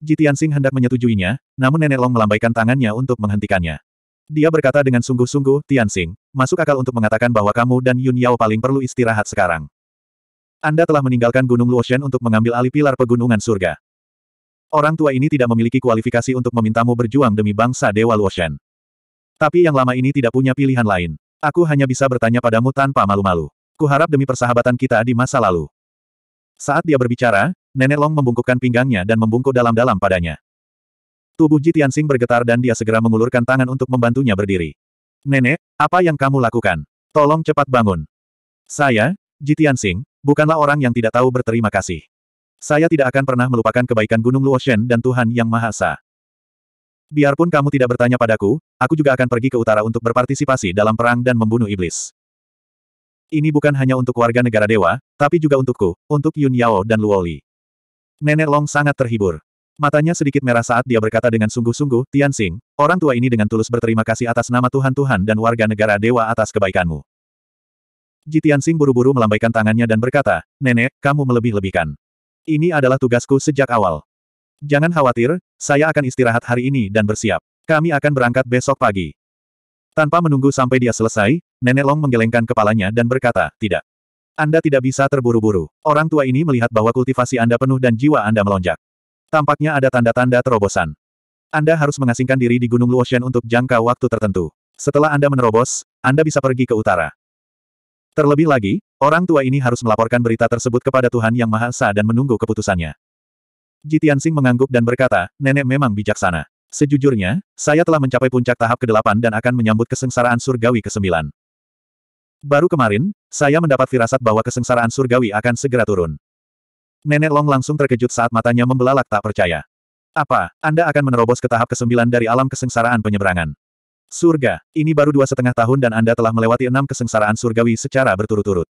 Ji Tianxing hendak menyetujuinya, namun Nenek Long melambaikan tangannya untuk menghentikannya. Dia berkata dengan sungguh-sungguh, Tianxing, masuk akal untuk mengatakan bahwa kamu dan Yun Yao paling perlu istirahat sekarang. Anda telah meninggalkan Gunung Luoshen untuk mengambil alih pilar pegunungan surga. Orang tua ini tidak memiliki kualifikasi untuk memintamu berjuang demi bangsa Dewa Luoshen. Tapi yang lama ini tidak punya pilihan lain. Aku hanya bisa bertanya padamu tanpa malu-malu. Kuharap demi persahabatan kita di masa lalu. Saat dia berbicara, Nenek Long membungkukkan pinggangnya dan membungkuk dalam-dalam padanya. Tubuh Ji Tianxing bergetar dan dia segera mengulurkan tangan untuk membantunya berdiri. Nenek, apa yang kamu lakukan? Tolong cepat bangun. Saya, Ji Tianxing, bukanlah orang yang tidak tahu berterima kasih. Saya tidak akan pernah melupakan kebaikan Gunung Luoshen dan Tuhan Yang Maha Esa. Biarpun kamu tidak bertanya padaku, aku juga akan pergi ke utara untuk berpartisipasi dalam perang dan membunuh iblis. Ini bukan hanya untuk warga negara dewa, tapi juga untukku, untuk Yun Yao dan Luoli. Nenek Long sangat terhibur. Matanya sedikit merah saat dia berkata dengan sungguh-sungguh, Tian Xing, orang tua ini dengan tulus berterima kasih atas nama Tuhan-Tuhan dan warga negara dewa atas kebaikanmu. Ji Tian Xing buru-buru melambaikan tangannya dan berkata, Nenek, kamu melebih-lebihkan. Ini adalah tugasku sejak awal. Jangan khawatir, saya akan istirahat hari ini dan bersiap. Kami akan berangkat besok pagi. Tanpa menunggu sampai dia selesai, Nenek Long menggelengkan kepalanya dan berkata, tidak. Anda tidak bisa terburu-buru. Orang tua ini melihat bahwa kultivasi Anda penuh dan jiwa Anda melonjak. Tampaknya ada tanda-tanda terobosan. Anda harus mengasingkan diri di Gunung Luoshan untuk jangka waktu tertentu. Setelah Anda menerobos, Anda bisa pergi ke utara. Terlebih lagi, orang tua ini harus melaporkan berita tersebut kepada Tuhan Yang Maha Esa dan menunggu keputusannya. Jitiansing mengangguk dan berkata, nenek memang bijaksana. Sejujurnya, saya telah mencapai puncak tahap ke-8 dan akan menyambut kesengsaraan surgawi ke-9. Baru kemarin, saya mendapat firasat bahwa kesengsaraan surgawi akan segera turun. Nenek Long langsung terkejut saat matanya membelalak tak percaya. Apa, Anda akan menerobos ke tahap kesembilan dari alam kesengsaraan penyeberangan? Surga, ini baru dua setengah tahun dan Anda telah melewati enam kesengsaraan surgawi secara berturut-turut.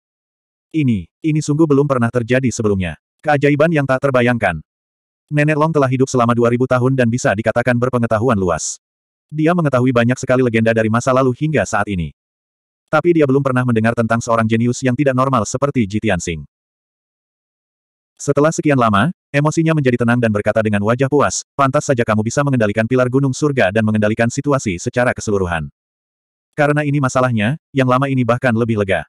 Ini, ini sungguh belum pernah terjadi sebelumnya. Keajaiban yang tak terbayangkan. Nenek Long telah hidup selama 2000 tahun dan bisa dikatakan berpengetahuan luas. Dia mengetahui banyak sekali legenda dari masa lalu hingga saat ini. Tapi dia belum pernah mendengar tentang seorang jenius yang tidak normal seperti Ji Tianxing. Setelah sekian lama, emosinya menjadi tenang dan berkata dengan wajah puas, pantas saja kamu bisa mengendalikan pilar gunung surga dan mengendalikan situasi secara keseluruhan. Karena ini masalahnya, yang lama ini bahkan lebih lega.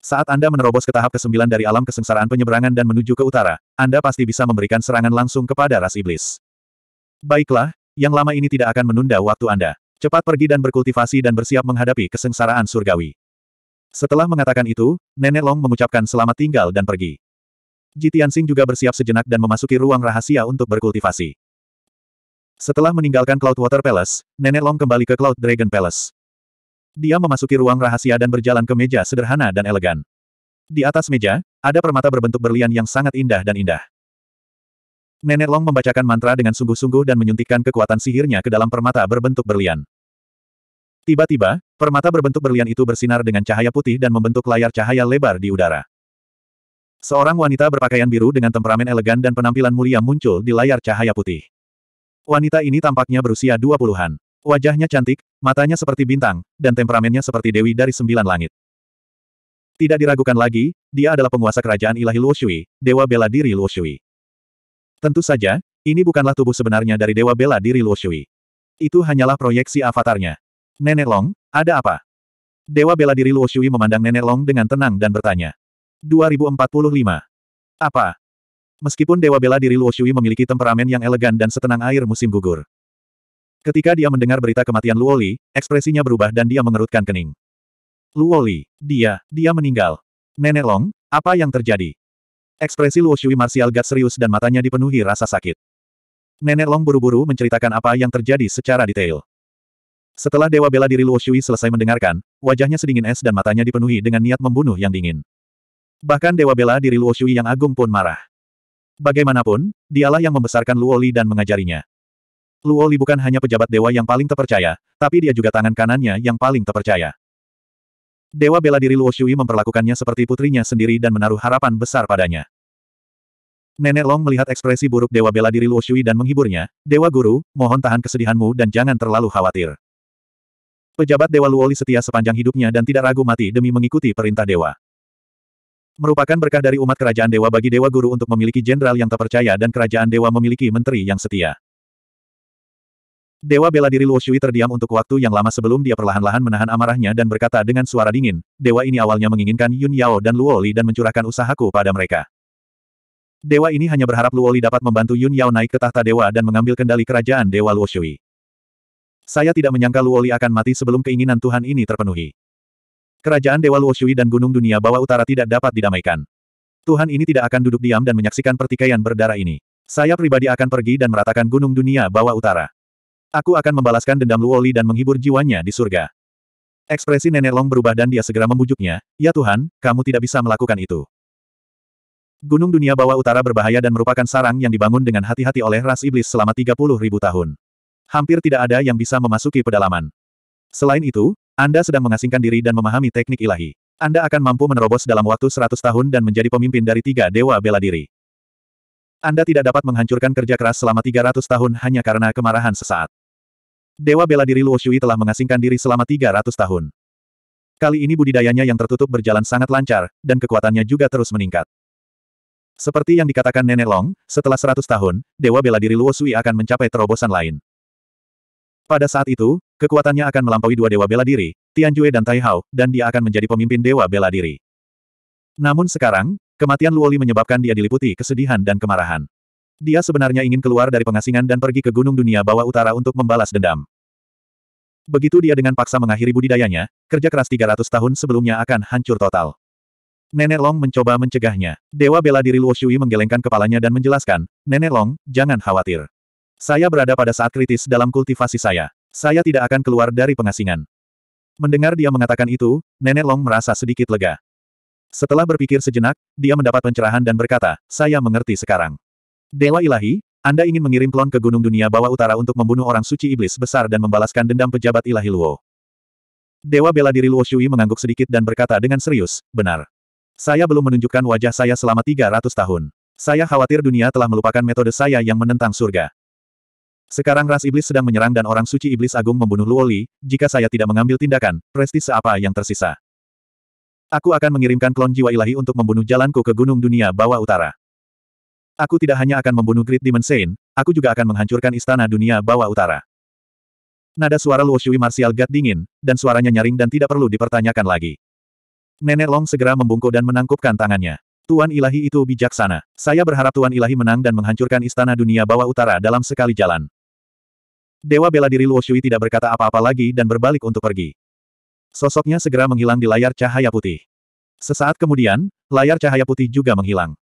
Saat Anda menerobos ke tahap ke-9 dari alam kesengsaraan penyeberangan dan menuju ke utara, Anda pasti bisa memberikan serangan langsung kepada ras iblis. Baiklah, yang lama ini tidak akan menunda waktu Anda. Cepat pergi dan berkultivasi dan bersiap menghadapi kesengsaraan surgawi. Setelah mengatakan itu, Nenek Long mengucapkan selamat tinggal dan pergi. Jitiansing juga bersiap sejenak dan memasuki ruang rahasia untuk berkultivasi. Setelah meninggalkan Cloud Water Palace, Nenek Long kembali ke Cloud Dragon Palace. Dia memasuki ruang rahasia dan berjalan ke meja sederhana dan elegan. Di atas meja, ada permata berbentuk berlian yang sangat indah dan indah. Nenek Long membacakan mantra dengan sungguh-sungguh dan menyuntikkan kekuatan sihirnya ke dalam permata berbentuk berlian. Tiba-tiba, permata berbentuk berlian itu bersinar dengan cahaya putih dan membentuk layar cahaya lebar di udara. Seorang wanita berpakaian biru dengan temperamen elegan dan penampilan mulia muncul di layar cahaya putih. Wanita ini tampaknya berusia 20-an. Wajahnya cantik, matanya seperti bintang, dan temperamennya seperti dewi dari sembilan langit. Tidak diragukan lagi, dia adalah penguasa kerajaan ilahi Luoshui, Dewa Bela Diri Luoshui. Tentu saja, ini bukanlah tubuh sebenarnya dari Dewa Bela Diri Luo Itu hanyalah proyeksi avatarnya. Nenek Long, ada apa? Dewa Bela Diri Luo memandang Nenek Long dengan tenang dan bertanya. 2045. Apa? Meskipun Dewa Bela Diri Luo memiliki temperamen yang elegan dan setenang air musim gugur. Ketika dia mendengar berita kematian Luoli, ekspresinya berubah dan dia mengerutkan kening. Luoli, dia, dia meninggal. Nenek Long, apa yang terjadi? Ekspresi Luo Shui Martial Gat serius dan matanya dipenuhi rasa sakit. Nenek Long buru-buru menceritakan apa yang terjadi secara detail. Setelah Dewa Bela Diri Luo Shui selesai mendengarkan, wajahnya sedingin es dan matanya dipenuhi dengan niat membunuh yang dingin. Bahkan Dewa Bela Diri Luo Shui yang agung pun marah. Bagaimanapun, dialah yang membesarkan Luo Li dan mengajarinya. Luo Li bukan hanya pejabat dewa yang paling terpercaya, tapi dia juga tangan kanannya yang paling terpercaya. Dewa bela diri Luo Shui memperlakukannya seperti putrinya sendiri dan menaruh harapan besar padanya. Nenek Long melihat ekspresi buruk Dewa bela diri Luo Shui dan menghiburnya, Dewa Guru, mohon tahan kesedihanmu dan jangan terlalu khawatir. Pejabat Dewa Luoli setia sepanjang hidupnya dan tidak ragu mati demi mengikuti perintah Dewa. Merupakan berkah dari umat kerajaan Dewa bagi Dewa Guru untuk memiliki jenderal yang terpercaya dan kerajaan Dewa memiliki menteri yang setia. Dewa bela diri Luo Shui terdiam untuk waktu yang lama sebelum dia perlahan-lahan menahan amarahnya dan berkata dengan suara dingin, Dewa ini awalnya menginginkan Yun Yao dan Luo Li dan mencurahkan usahaku pada mereka. Dewa ini hanya berharap Luo Li dapat membantu Yun Yao naik ke tahta dewa dan mengambil kendali kerajaan Dewa Luo Shui. Saya tidak menyangka Luo Li akan mati sebelum keinginan Tuhan ini terpenuhi. Kerajaan Dewa Luo Shui dan Gunung Dunia Bawah Utara tidak dapat didamaikan. Tuhan ini tidak akan duduk diam dan menyaksikan pertikaian berdarah ini. Saya pribadi akan pergi dan meratakan Gunung Dunia Bawah Utara. Aku akan membalaskan dendam Luoli dan menghibur jiwanya di surga. Ekspresi nenek Long berubah dan dia segera membujuknya, Ya Tuhan, kamu tidak bisa melakukan itu. Gunung dunia bawah utara berbahaya dan merupakan sarang yang dibangun dengan hati-hati oleh ras iblis selama 30 ribu tahun. Hampir tidak ada yang bisa memasuki pedalaman. Selain itu, Anda sedang mengasingkan diri dan memahami teknik ilahi. Anda akan mampu menerobos dalam waktu 100 tahun dan menjadi pemimpin dari tiga dewa bela diri. Anda tidak dapat menghancurkan kerja keras selama 300 tahun hanya karena kemarahan sesaat. Dewa bela diri Luo Shui telah mengasingkan diri selama 300 tahun. Kali ini budidayanya yang tertutup berjalan sangat lancar, dan kekuatannya juga terus meningkat. Seperti yang dikatakan Nenek Long, setelah 100 tahun, Dewa Bela Diri Luo Shui akan mencapai terobosan lain. Pada saat itu, kekuatannya akan melampaui dua Dewa Bela Diri, Tianjue dan Tai Hao, dan dia akan menjadi pemimpin Dewa Bela Diri. Namun sekarang, kematian Luoli menyebabkan dia diliputi kesedihan dan kemarahan. Dia sebenarnya ingin keluar dari pengasingan dan pergi ke Gunung Dunia Bawah Utara untuk membalas dendam. Begitu dia dengan paksa mengakhiri budidayanya, kerja keras 300 tahun sebelumnya akan hancur total. Nenek Long mencoba mencegahnya. Dewa bela diri Luo Shui menggelengkan kepalanya dan menjelaskan, Nenek Long, jangan khawatir. Saya berada pada saat kritis dalam kultivasi saya. Saya tidak akan keluar dari pengasingan. Mendengar dia mengatakan itu, Nenek Long merasa sedikit lega. Setelah berpikir sejenak, dia mendapat pencerahan dan berkata, saya mengerti sekarang. Dewa ilahi, Anda ingin mengirim klon ke Gunung Dunia Bawah Utara untuk membunuh orang suci iblis besar dan membalaskan dendam pejabat ilahi Luo. Dewa bela diri Luo Shui mengangguk sedikit dan berkata dengan serius, benar. Saya belum menunjukkan wajah saya selama 300 tahun. Saya khawatir dunia telah melupakan metode saya yang menentang surga. Sekarang ras iblis sedang menyerang dan orang suci iblis agung membunuh Luo Li, jika saya tidak mengambil tindakan, prestis apa yang tersisa? Aku akan mengirimkan klon jiwa ilahi untuk membunuh jalanku ke Gunung Dunia Bawah Utara. Aku tidak hanya akan membunuh Great Demon Saint, aku juga akan menghancurkan istana dunia bawah utara. Nada suara Luo Shui Martial Gad dingin, dan suaranya nyaring dan tidak perlu dipertanyakan lagi. Nenek Long segera membungkuk dan menangkupkan tangannya. Tuan Ilahi itu bijaksana. Saya berharap Tuan Ilahi menang dan menghancurkan istana dunia bawah utara dalam sekali jalan. Dewa bela diri Luo Shui tidak berkata apa-apa lagi dan berbalik untuk pergi. Sosoknya segera menghilang di layar cahaya putih. Sesaat kemudian, layar cahaya putih juga menghilang.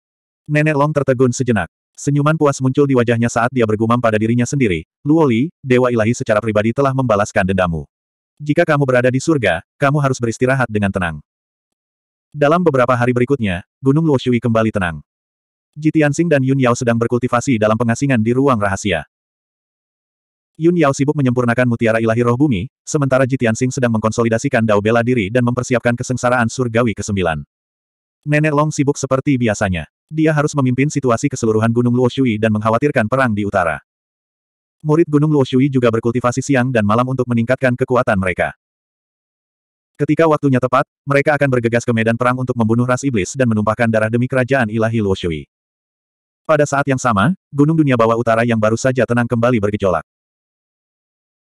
Nenek Long tertegun sejenak. Senyuman puas muncul di wajahnya saat dia bergumam pada dirinya sendiri, Luoli, Dewa Ilahi secara pribadi telah membalaskan dendamu. Jika kamu berada di surga, kamu harus beristirahat dengan tenang. Dalam beberapa hari berikutnya, Gunung Luoshui kembali tenang. Jitiansing dan Yun Yao sedang berkultivasi dalam pengasingan di ruang rahasia. Yun Yao sibuk menyempurnakan mutiara ilahi roh bumi, sementara Jitiansing sedang mengkonsolidasikan dao bela diri dan mempersiapkan kesengsaraan surgawi ke-9. Nenek Long sibuk seperti biasanya dia harus memimpin situasi keseluruhan Gunung Luoshui dan mengkhawatirkan perang di utara. Murid Gunung Luoshui juga berkultivasi siang dan malam untuk meningkatkan kekuatan mereka. Ketika waktunya tepat, mereka akan bergegas ke medan perang untuk membunuh ras iblis dan menumpahkan darah demi kerajaan ilahi Luoshui. Pada saat yang sama, Gunung Dunia Bawah Utara yang baru saja tenang kembali bergejolak.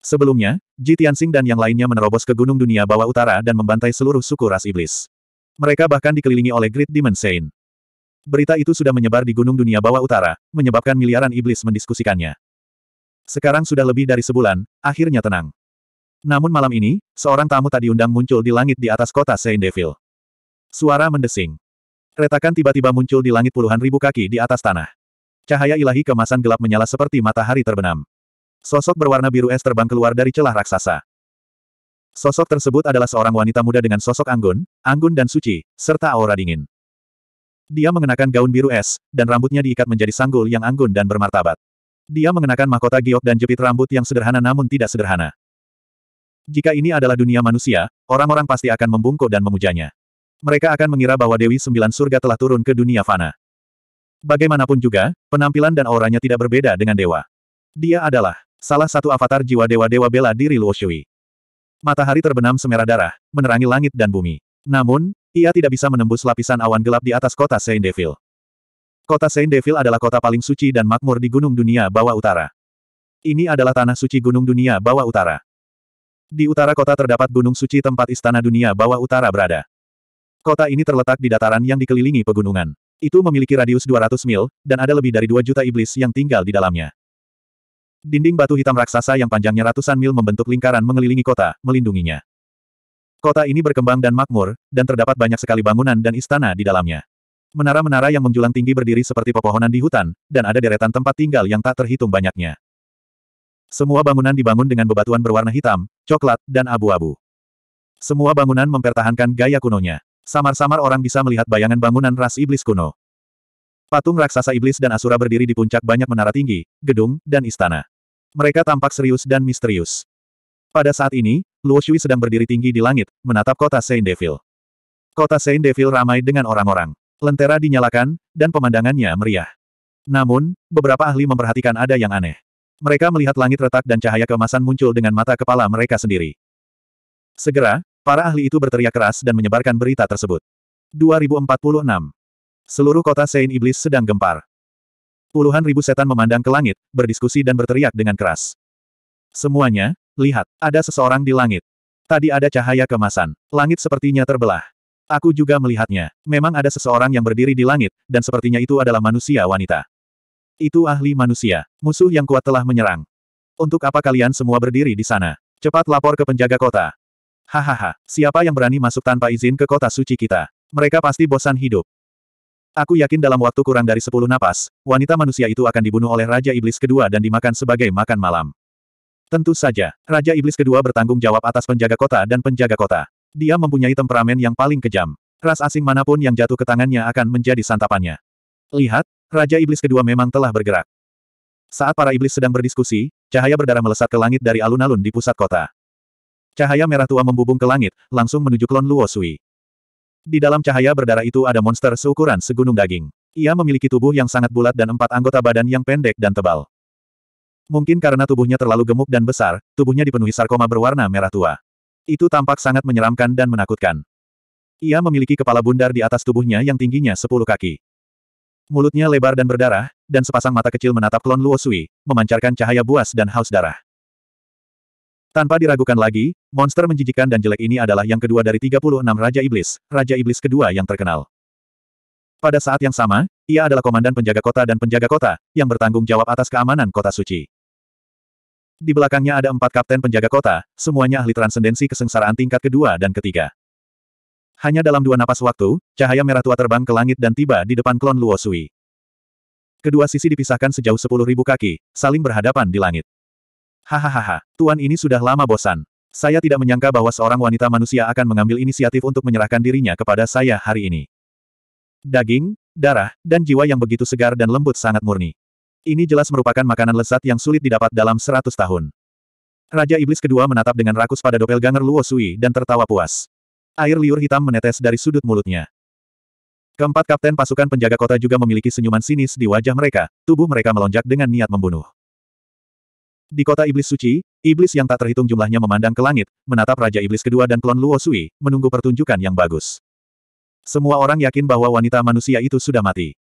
Sebelumnya, Ji Tianxing dan yang lainnya menerobos ke Gunung Dunia Bawah Utara dan membantai seluruh suku ras iblis. Mereka bahkan dikelilingi oleh Great Demon Saint. Berita itu sudah menyebar di Gunung Dunia Bawah Utara, menyebabkan miliaran iblis mendiskusikannya. Sekarang sudah lebih dari sebulan, akhirnya tenang. Namun malam ini, seorang tamu tadi undang muncul di langit di atas kota Saint Devil. Suara mendesing. Retakan tiba-tiba muncul di langit puluhan ribu kaki di atas tanah. Cahaya ilahi kemasan gelap menyala seperti matahari terbenam. Sosok berwarna biru es terbang keluar dari celah raksasa. Sosok tersebut adalah seorang wanita muda dengan sosok anggun, anggun dan suci, serta aura dingin. Dia mengenakan gaun biru es, dan rambutnya diikat menjadi sanggul yang anggun dan bermartabat. Dia mengenakan mahkota giok dan jepit rambut yang sederhana namun tidak sederhana. Jika ini adalah dunia manusia, orang-orang pasti akan membungkuk dan memujanya. Mereka akan mengira bahwa Dewi Sembilan Surga telah turun ke dunia fana. Bagaimanapun juga, penampilan dan auranya tidak berbeda dengan dewa. Dia adalah salah satu avatar jiwa dewa-dewa bela diri Luoshui. Matahari terbenam semerah darah, menerangi langit dan bumi. Namun, ia tidak bisa menembus lapisan awan gelap di atas kota Saint Devil. Kota Saint Devil adalah kota paling suci dan makmur di Gunung Dunia Bawah Utara. Ini adalah tanah suci Gunung Dunia Bawah Utara. Di utara kota terdapat Gunung Suci tempat Istana Dunia Bawah Utara berada. Kota ini terletak di dataran yang dikelilingi pegunungan. Itu memiliki radius 200 mil, dan ada lebih dari 2 juta iblis yang tinggal di dalamnya. Dinding batu hitam raksasa yang panjangnya ratusan mil membentuk lingkaran mengelilingi kota, melindunginya. Kota ini berkembang dan makmur, dan terdapat banyak sekali bangunan dan istana di dalamnya. Menara-menara yang menjulang tinggi berdiri seperti pepohonan di hutan, dan ada deretan tempat tinggal yang tak terhitung banyaknya. Semua bangunan dibangun dengan bebatuan berwarna hitam, coklat, dan abu-abu. Semua bangunan mempertahankan gaya kunonya. Samar-samar orang bisa melihat bayangan bangunan ras iblis kuno. Patung raksasa iblis dan Asura berdiri di puncak banyak menara tinggi, gedung, dan istana. Mereka tampak serius dan misterius. Pada saat ini, Luo Shui sedang berdiri tinggi di langit, menatap kota Saint Devil. Kota Saint Devil ramai dengan orang-orang. Lentera dinyalakan, dan pemandangannya meriah. Namun, beberapa ahli memperhatikan ada yang aneh. Mereka melihat langit retak dan cahaya kemasan muncul dengan mata kepala mereka sendiri. Segera, para ahli itu berteriak keras dan menyebarkan berita tersebut. 2046. Seluruh kota Saint Iblis sedang gempar. Puluhan ribu setan memandang ke langit, berdiskusi dan berteriak dengan keras. Semuanya, Lihat, ada seseorang di langit. Tadi ada cahaya kemasan. Langit sepertinya terbelah. Aku juga melihatnya. Memang ada seseorang yang berdiri di langit, dan sepertinya itu adalah manusia wanita. Itu ahli manusia. Musuh yang kuat telah menyerang. Untuk apa kalian semua berdiri di sana? Cepat lapor ke penjaga kota. Hahaha, siapa yang berani masuk tanpa izin ke kota suci kita? Mereka pasti bosan hidup. Aku yakin dalam waktu kurang dari sepuluh napas, wanita manusia itu akan dibunuh oleh Raja Iblis kedua dan dimakan sebagai makan malam. Tentu saja, Raja Iblis kedua bertanggung jawab atas penjaga kota dan penjaga kota. Dia mempunyai temperamen yang paling kejam. Ras asing manapun yang jatuh ke tangannya akan menjadi santapannya. Lihat, Raja Iblis kedua memang telah bergerak. Saat para iblis sedang berdiskusi, cahaya berdarah melesat ke langit dari alun-alun di pusat kota. Cahaya merah tua membubung ke langit, langsung menuju klon Luo Sui. Di dalam cahaya berdarah itu ada monster seukuran segunung daging. Ia memiliki tubuh yang sangat bulat dan empat anggota badan yang pendek dan tebal. Mungkin karena tubuhnya terlalu gemuk dan besar, tubuhnya dipenuhi sarkoma berwarna merah tua. Itu tampak sangat menyeramkan dan menakutkan. Ia memiliki kepala bundar di atas tubuhnya yang tingginya sepuluh kaki. Mulutnya lebar dan berdarah, dan sepasang mata kecil menatap klon Luo Sui, memancarkan cahaya buas dan haus darah. Tanpa diragukan lagi, monster menjijikan dan jelek ini adalah yang kedua dari 36 Raja Iblis, Raja Iblis kedua yang terkenal. Pada saat yang sama, ia adalah komandan penjaga kota dan penjaga kota, yang bertanggung jawab atas keamanan kota suci. Di belakangnya ada empat kapten penjaga kota, semuanya ahli transendensi kesengsaraan tingkat kedua dan ketiga. Hanya dalam dua napas waktu, cahaya merah tua terbang ke langit dan tiba di depan klon Luo Sui. Kedua sisi dipisahkan sejauh sepuluh ribu kaki, saling berhadapan di langit. Hahaha, tuan ini sudah lama bosan. Saya tidak menyangka bahwa seorang wanita manusia akan mengambil inisiatif untuk menyerahkan dirinya kepada saya hari ini. Daging, darah, dan jiwa yang begitu segar dan lembut sangat murni. Ini jelas merupakan makanan lezat yang sulit didapat dalam seratus tahun. Raja Iblis kedua menatap dengan rakus pada doppelganger Luo Sui dan tertawa puas. Air liur hitam menetes dari sudut mulutnya. Keempat kapten pasukan penjaga kota juga memiliki senyuman sinis di wajah mereka, tubuh mereka melonjak dengan niat membunuh. Di kota Iblis Suci, Iblis yang tak terhitung jumlahnya memandang ke langit, menatap Raja Iblis kedua dan klon Luo Sui, menunggu pertunjukan yang bagus. Semua orang yakin bahwa wanita manusia itu sudah mati.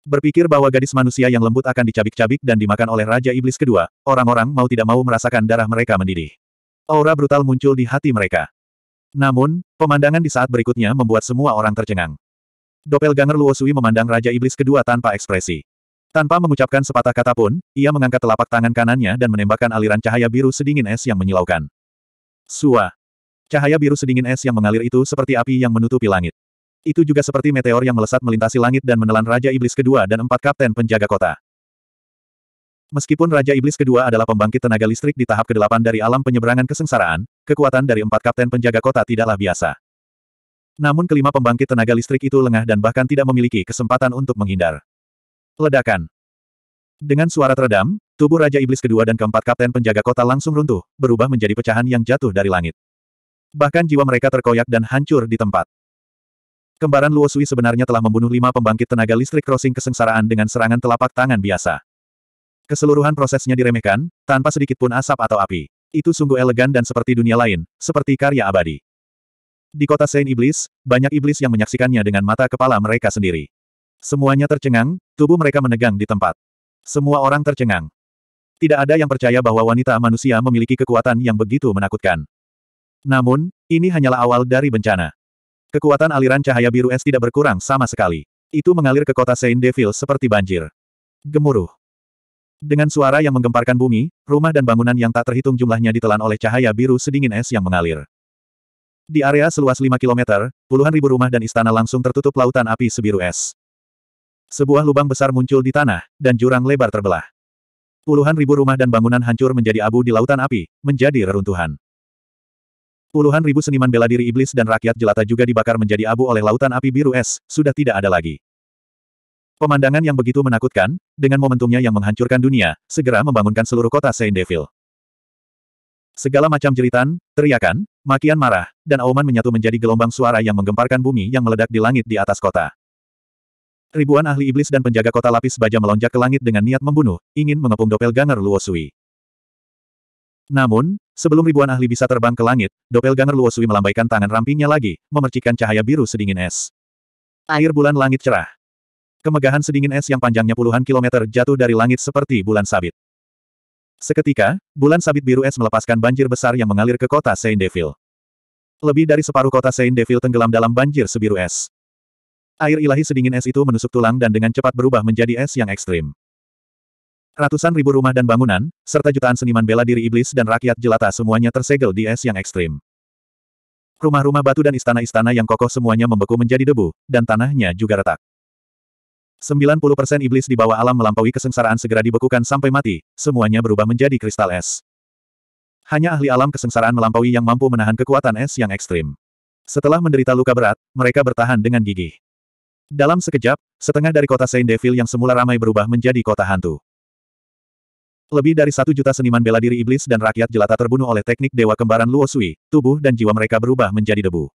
Berpikir bahwa gadis manusia yang lembut akan dicabik-cabik dan dimakan oleh Raja Iblis kedua, orang-orang mau tidak mau merasakan darah mereka mendidih. Aura brutal muncul di hati mereka. Namun, pemandangan di saat berikutnya membuat semua orang tercengang. Doppelganger Luosui memandang Raja Iblis kedua tanpa ekspresi. Tanpa mengucapkan sepatah kata pun, ia mengangkat telapak tangan kanannya dan menembakkan aliran cahaya biru sedingin es yang menyilaukan. Sua. Cahaya biru sedingin es yang mengalir itu seperti api yang menutupi langit. Itu juga seperti meteor yang melesat melintasi langit dan menelan Raja Iblis kedua dan empat kapten penjaga kota. Meskipun Raja Iblis kedua adalah pembangkit tenaga listrik di tahap ke-8 dari alam penyeberangan kesengsaraan, kekuatan dari empat kapten penjaga kota tidaklah biasa. Namun kelima pembangkit tenaga listrik itu lengah dan bahkan tidak memiliki kesempatan untuk menghindar. Ledakan. Dengan suara teredam, tubuh Raja Iblis kedua dan keempat kapten penjaga kota langsung runtuh, berubah menjadi pecahan yang jatuh dari langit. Bahkan jiwa mereka terkoyak dan hancur di tempat. Kembaran Luo Sui sebenarnya telah membunuh lima pembangkit tenaga listrik crossing kesengsaraan dengan serangan telapak tangan biasa. Keseluruhan prosesnya diremehkan, tanpa sedikit pun asap atau api. Itu sungguh elegan dan seperti dunia lain, seperti karya abadi. Di kota Saint Iblis, banyak iblis yang menyaksikannya dengan mata kepala mereka sendiri. Semuanya tercengang, tubuh mereka menegang di tempat. Semua orang tercengang. Tidak ada yang percaya bahwa wanita manusia memiliki kekuatan yang begitu menakutkan. Namun, ini hanyalah awal dari bencana. Kekuatan aliran cahaya biru es tidak berkurang sama sekali. Itu mengalir ke kota Saint Devil seperti banjir. Gemuruh. Dengan suara yang menggemparkan bumi, rumah dan bangunan yang tak terhitung jumlahnya ditelan oleh cahaya biru sedingin es yang mengalir. Di area seluas 5 km, puluhan ribu rumah dan istana langsung tertutup lautan api sebiru es. Sebuah lubang besar muncul di tanah, dan jurang lebar terbelah. Puluhan ribu rumah dan bangunan hancur menjadi abu di lautan api, menjadi reruntuhan. Puluhan ribu seniman bela diri iblis dan rakyat jelata juga dibakar menjadi abu oleh lautan api biru es, sudah tidak ada lagi. Pemandangan yang begitu menakutkan, dengan momentumnya yang menghancurkan dunia, segera membangunkan seluruh kota Saint Devil. Segala macam jeritan, teriakan, makian marah, dan auman menyatu menjadi gelombang suara yang menggemparkan bumi yang meledak di langit di atas kota. Ribuan ahli iblis dan penjaga kota lapis baja melonjak ke langit dengan niat membunuh, ingin mengepung doppelganger Luo Sui. Namun, sebelum ribuan ahli bisa terbang ke langit, doppelganger Luosui melambaikan tangan rampingnya lagi, memercikan cahaya biru sedingin es. Air bulan langit cerah. Kemegahan sedingin es yang panjangnya puluhan kilometer jatuh dari langit seperti bulan sabit. Seketika, bulan sabit biru es melepaskan banjir besar yang mengalir ke kota Saint Devil. Lebih dari separuh kota Saint Devil tenggelam dalam banjir sebiru es. Air ilahi sedingin es itu menusuk tulang dan dengan cepat berubah menjadi es yang ekstrim. Ratusan ribu rumah dan bangunan, serta jutaan seniman bela diri iblis dan rakyat jelata semuanya tersegel di es yang ekstrim. Rumah-rumah batu dan istana-istana yang kokoh semuanya membeku menjadi debu, dan tanahnya juga retak. 90% iblis di bawah alam melampaui kesengsaraan segera dibekukan sampai mati, semuanya berubah menjadi kristal es. Hanya ahli alam kesengsaraan melampaui yang mampu menahan kekuatan es yang ekstrim. Setelah menderita luka berat, mereka bertahan dengan gigih. Dalam sekejap, setengah dari kota Saint Devil yang semula ramai berubah menjadi kota hantu. Lebih dari satu juta seniman bela diri iblis dan rakyat jelata terbunuh oleh teknik Dewa Kembaran Luo Sui, tubuh dan jiwa mereka berubah menjadi debu.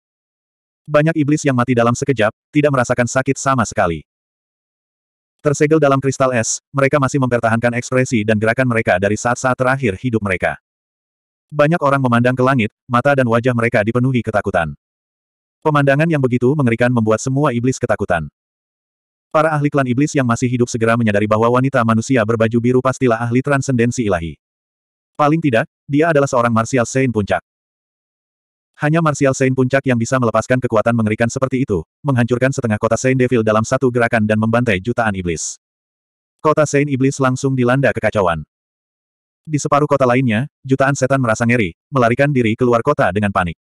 Banyak iblis yang mati dalam sekejap, tidak merasakan sakit sama sekali. Tersegel dalam kristal es, mereka masih mempertahankan ekspresi dan gerakan mereka dari saat-saat terakhir hidup mereka. Banyak orang memandang ke langit, mata dan wajah mereka dipenuhi ketakutan. Pemandangan yang begitu mengerikan membuat semua iblis ketakutan. Para ahli klan iblis yang masih hidup segera menyadari bahwa wanita manusia berbaju biru pastilah ahli transendensi ilahi. Paling tidak, dia adalah seorang Martial Saint Puncak. Hanya Martial Saint Puncak yang bisa melepaskan kekuatan mengerikan seperti itu, menghancurkan setengah kota Saint Devil dalam satu gerakan dan membantai jutaan iblis. Kota Saint Iblis langsung dilanda kekacauan. Di separuh kota lainnya, jutaan setan merasa ngeri, melarikan diri keluar kota dengan panik.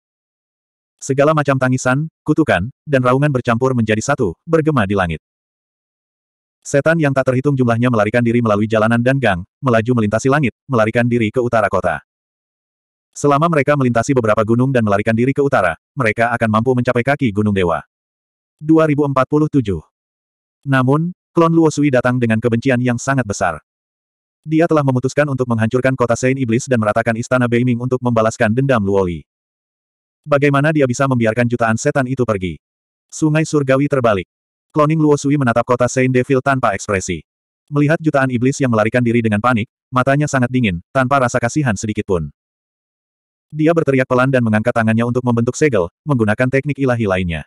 Segala macam tangisan, kutukan, dan raungan bercampur menjadi satu, bergema di langit. Setan yang tak terhitung jumlahnya melarikan diri melalui jalanan dan gang, melaju melintasi langit, melarikan diri ke utara kota. Selama mereka melintasi beberapa gunung dan melarikan diri ke utara, mereka akan mampu mencapai kaki Gunung Dewa. 2047 Namun, klon Luo Sui datang dengan kebencian yang sangat besar. Dia telah memutuskan untuk menghancurkan kota Sein Iblis dan meratakan istana Beiming untuk membalaskan dendam Luoli. Bagaimana dia bisa membiarkan jutaan setan itu pergi? Sungai surgawi terbalik. Kloning Luo menatap kota Saint Devil tanpa ekspresi. Melihat jutaan iblis yang melarikan diri dengan panik, matanya sangat dingin, tanpa rasa kasihan sedikitpun. Dia berteriak pelan dan mengangkat tangannya untuk membentuk segel, menggunakan teknik ilahi lainnya.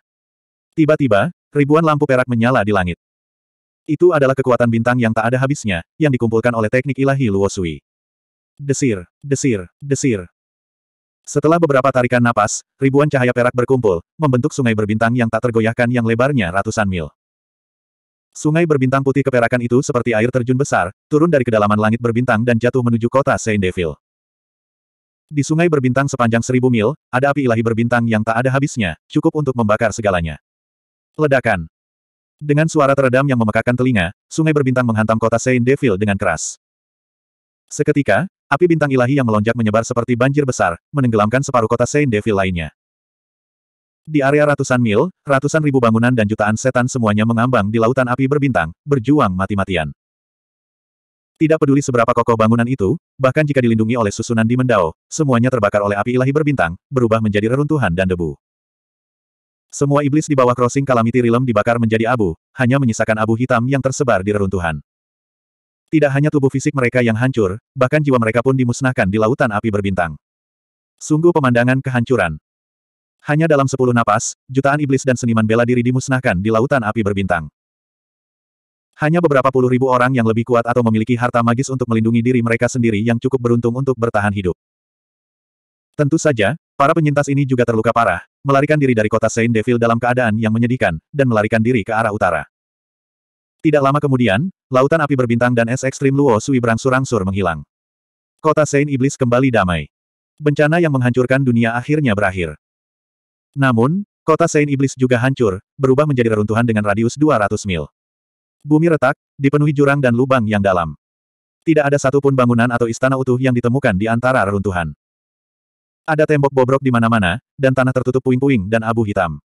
Tiba-tiba, ribuan lampu perak menyala di langit. Itu adalah kekuatan bintang yang tak ada habisnya, yang dikumpulkan oleh teknik ilahi Luo Desir, desir, desir. Setelah beberapa tarikan napas, ribuan cahaya perak berkumpul, membentuk sungai berbintang yang tak tergoyahkan yang lebarnya ratusan mil. Sungai berbintang putih keperakan itu seperti air terjun besar, turun dari kedalaman langit berbintang dan jatuh menuju kota Saint Devil. Di sungai berbintang sepanjang seribu mil, ada api ilahi berbintang yang tak ada habisnya, cukup untuk membakar segalanya. Ledakan. Dengan suara teredam yang memekakan telinga, sungai berbintang menghantam kota Saint Devil dengan keras. Seketika, api bintang ilahi yang melonjak menyebar seperti banjir besar, menenggelamkan separuh kota Saint Devil lainnya. Di area ratusan mil, ratusan ribu bangunan dan jutaan setan semuanya mengambang di lautan api berbintang, berjuang mati-matian. Tidak peduli seberapa kokoh bangunan itu, bahkan jika dilindungi oleh susunan di Mendao, semuanya terbakar oleh api ilahi berbintang, berubah menjadi reruntuhan dan debu. Semua iblis di bawah crossing Calamity Realm dibakar menjadi abu, hanya menyisakan abu hitam yang tersebar di reruntuhan. Tidak hanya tubuh fisik mereka yang hancur, bahkan jiwa mereka pun dimusnahkan di lautan api berbintang. Sungguh pemandangan kehancuran. Hanya dalam sepuluh napas, jutaan iblis dan seniman bela diri dimusnahkan di lautan api berbintang. Hanya beberapa puluh ribu orang yang lebih kuat atau memiliki harta magis untuk melindungi diri mereka sendiri yang cukup beruntung untuk bertahan hidup. Tentu saja, para penyintas ini juga terluka parah, melarikan diri dari kota Saint Devil dalam keadaan yang menyedihkan, dan melarikan diri ke arah utara. Tidak lama kemudian, lautan api berbintang dan es ekstrim Luo Sui berangsur-angsur menghilang. Kota Saint Iblis kembali damai. Bencana yang menghancurkan dunia akhirnya berakhir. Namun, kota Saint Iblis juga hancur, berubah menjadi reruntuhan dengan radius 200 mil. Bumi retak, dipenuhi jurang dan lubang yang dalam. Tidak ada satupun bangunan atau istana utuh yang ditemukan di antara reruntuhan. Ada tembok bobrok di mana-mana, dan tanah tertutup puing-puing dan abu hitam.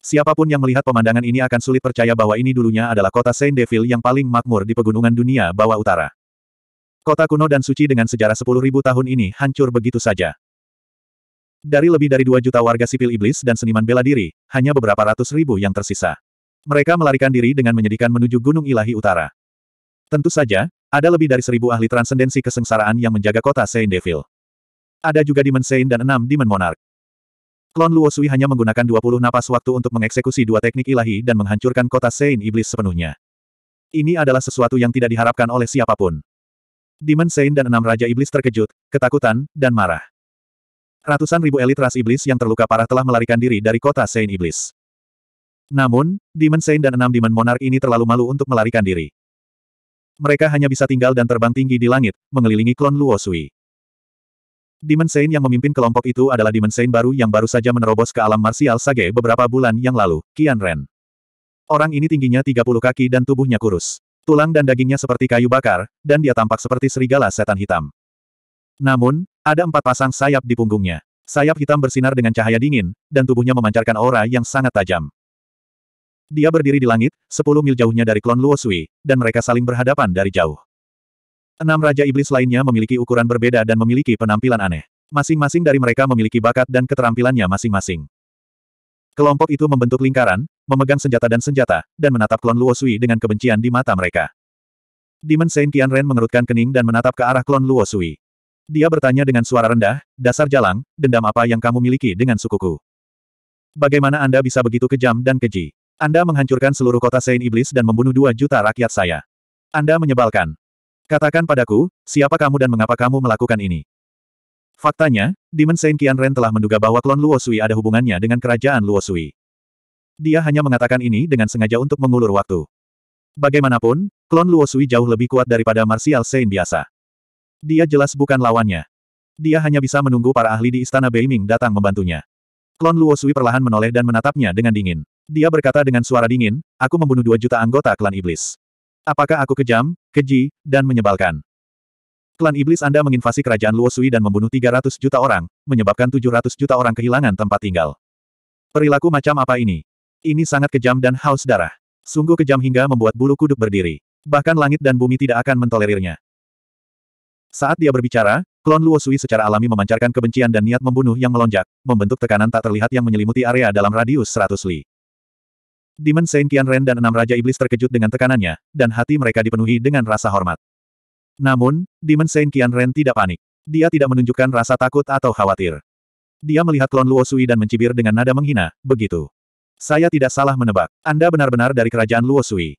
Siapapun yang melihat pemandangan ini akan sulit percaya bahwa ini dulunya adalah kota Saint Devil yang paling makmur di pegunungan dunia bawah utara. Kota kuno dan suci dengan sejarah 10.000 tahun ini hancur begitu saja. Dari lebih dari dua juta warga sipil iblis dan seniman bela diri, hanya beberapa ratus ribu yang tersisa. Mereka melarikan diri dengan menyedihkan menuju Gunung Ilahi Utara. Tentu saja, ada lebih dari seribu ahli transendensi kesengsaraan yang menjaga kota Saint Devil. Ada juga Demon Saint dan enam Demon Monarch. Klon Luo Sui hanya menggunakan 20 napas waktu untuk mengeksekusi dua teknik ilahi dan menghancurkan kota Saint Iblis sepenuhnya. Ini adalah sesuatu yang tidak diharapkan oleh siapapun. Demon Saint dan enam Raja Iblis terkejut, ketakutan, dan marah ratusan ribu elit ras iblis yang terluka parah telah melarikan diri dari kota Saint Iblis. Namun, Demon Saint dan enam Demon Monarch ini terlalu malu untuk melarikan diri. Mereka hanya bisa tinggal dan terbang tinggi di langit, mengelilingi klon Luo Sui. Demon Saint yang memimpin kelompok itu adalah Demon Saint baru yang baru saja menerobos ke alam marsial Sage beberapa bulan yang lalu, Qian Ren. Orang ini tingginya 30 kaki dan tubuhnya kurus. Tulang dan dagingnya seperti kayu bakar, dan dia tampak seperti serigala setan hitam. Namun, ada empat pasang sayap di punggungnya. Sayap hitam bersinar dengan cahaya dingin, dan tubuhnya memancarkan aura yang sangat tajam. Dia berdiri di langit, sepuluh mil jauhnya dari klon Luo Sui, dan mereka saling berhadapan dari jauh. Enam Raja Iblis lainnya memiliki ukuran berbeda dan memiliki penampilan aneh. Masing-masing dari mereka memiliki bakat dan keterampilannya masing-masing. Kelompok itu membentuk lingkaran, memegang senjata dan senjata, dan menatap klon Luo Sui dengan kebencian di mata mereka. Demon Saint Qianren mengerutkan kening dan menatap ke arah klon Luo Sui. Dia bertanya dengan suara rendah, dasar jalang, dendam apa yang kamu miliki dengan sukuku? Bagaimana Anda bisa begitu kejam dan keji? Anda menghancurkan seluruh kota Sein Iblis dan membunuh dua juta rakyat saya. Anda menyebalkan. Katakan padaku, siapa kamu dan mengapa kamu melakukan ini? Faktanya, Demon Sein Kian Ren telah menduga bahwa klon Luo Sui ada hubungannya dengan kerajaan Luo Sui. Dia hanya mengatakan ini dengan sengaja untuk mengulur waktu. Bagaimanapun, klon Luo Sui jauh lebih kuat daripada Martial Sein biasa. Dia jelas bukan lawannya. Dia hanya bisa menunggu para ahli di istana Beiming datang membantunya. Klon Luo Sui perlahan menoleh dan menatapnya dengan dingin. Dia berkata dengan suara dingin, aku membunuh dua juta anggota klan iblis. Apakah aku kejam, keji, dan menyebalkan? Klan iblis Anda menginvasi kerajaan Luo Sui dan membunuh 300 juta orang, menyebabkan 700 juta orang kehilangan tempat tinggal. Perilaku macam apa ini? Ini sangat kejam dan haus darah. Sungguh kejam hingga membuat bulu kuduk berdiri. Bahkan langit dan bumi tidak akan mentolerirnya. Saat dia berbicara, klon Luo Sui secara alami memancarkan kebencian dan niat membunuh yang melonjak, membentuk tekanan tak terlihat yang menyelimuti area dalam radius 100 li. Demon Saint Qianren dan enam Raja Iblis terkejut dengan tekanannya, dan hati mereka dipenuhi dengan rasa hormat. Namun, Demon Saint Qianren tidak panik. Dia tidak menunjukkan rasa takut atau khawatir. Dia melihat klon Luo Sui dan mencibir dengan nada menghina, begitu. Saya tidak salah menebak. Anda benar-benar dari kerajaan Luo Sui.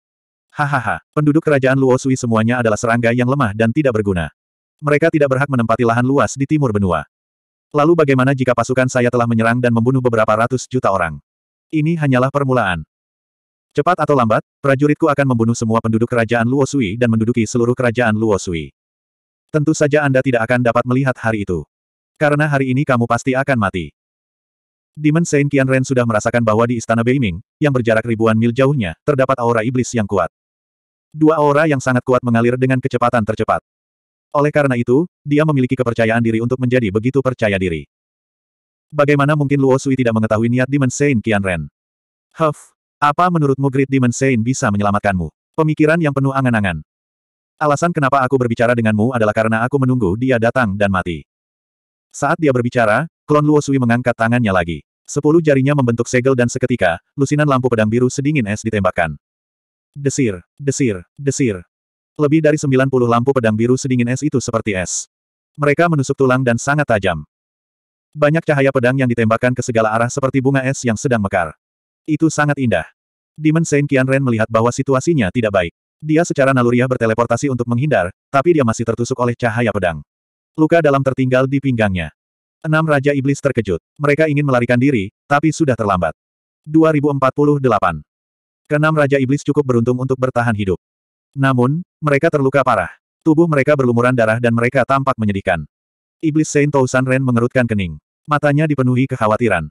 Hahaha, penduduk kerajaan Luo Sui semuanya adalah serangga yang lemah dan tidak berguna. Mereka tidak berhak menempati lahan luas di timur benua. Lalu bagaimana jika pasukan saya telah menyerang dan membunuh beberapa ratus juta orang? Ini hanyalah permulaan. Cepat atau lambat, prajuritku akan membunuh semua penduduk kerajaan Luosui dan menduduki seluruh kerajaan Luosui. Tentu saja Anda tidak akan dapat melihat hari itu. Karena hari ini kamu pasti akan mati. Demon Saint Kian Ren sudah merasakan bahwa di Istana Beiming, yang berjarak ribuan mil jauhnya, terdapat aura iblis yang kuat. Dua aura yang sangat kuat mengalir dengan kecepatan tercepat. Oleh karena itu, dia memiliki kepercayaan diri untuk menjadi begitu percaya diri. Bagaimana mungkin Luo Sui tidak mengetahui niat Demon Saint Kian Ren? Huff, apa menurutmu Great Demon Saint bisa menyelamatkanmu? Pemikiran yang penuh angan-angan. Alasan kenapa aku berbicara denganmu adalah karena aku menunggu dia datang dan mati. Saat dia berbicara, klon Luo Sui mengangkat tangannya lagi. Sepuluh jarinya membentuk segel dan seketika, lusinan lampu pedang biru sedingin es ditembakkan. Desir, desir, desir. Lebih dari 90 lampu pedang biru sedingin es itu seperti es. Mereka menusuk tulang dan sangat tajam. Banyak cahaya pedang yang ditembakkan ke segala arah seperti bunga es yang sedang mekar. Itu sangat indah. Demon Saint Qianren melihat bahwa situasinya tidak baik. Dia secara naluriah berteleportasi untuk menghindar, tapi dia masih tertusuk oleh cahaya pedang. Luka dalam tertinggal di pinggangnya. Enam Raja Iblis terkejut. Mereka ingin melarikan diri, tapi sudah terlambat. 2048. Keenam Raja Iblis cukup beruntung untuk bertahan hidup. Namun, mereka terluka parah. Tubuh mereka berlumuran darah dan mereka tampak menyedihkan. Iblis Saint Tousan Ren mengerutkan kening. Matanya dipenuhi kekhawatiran.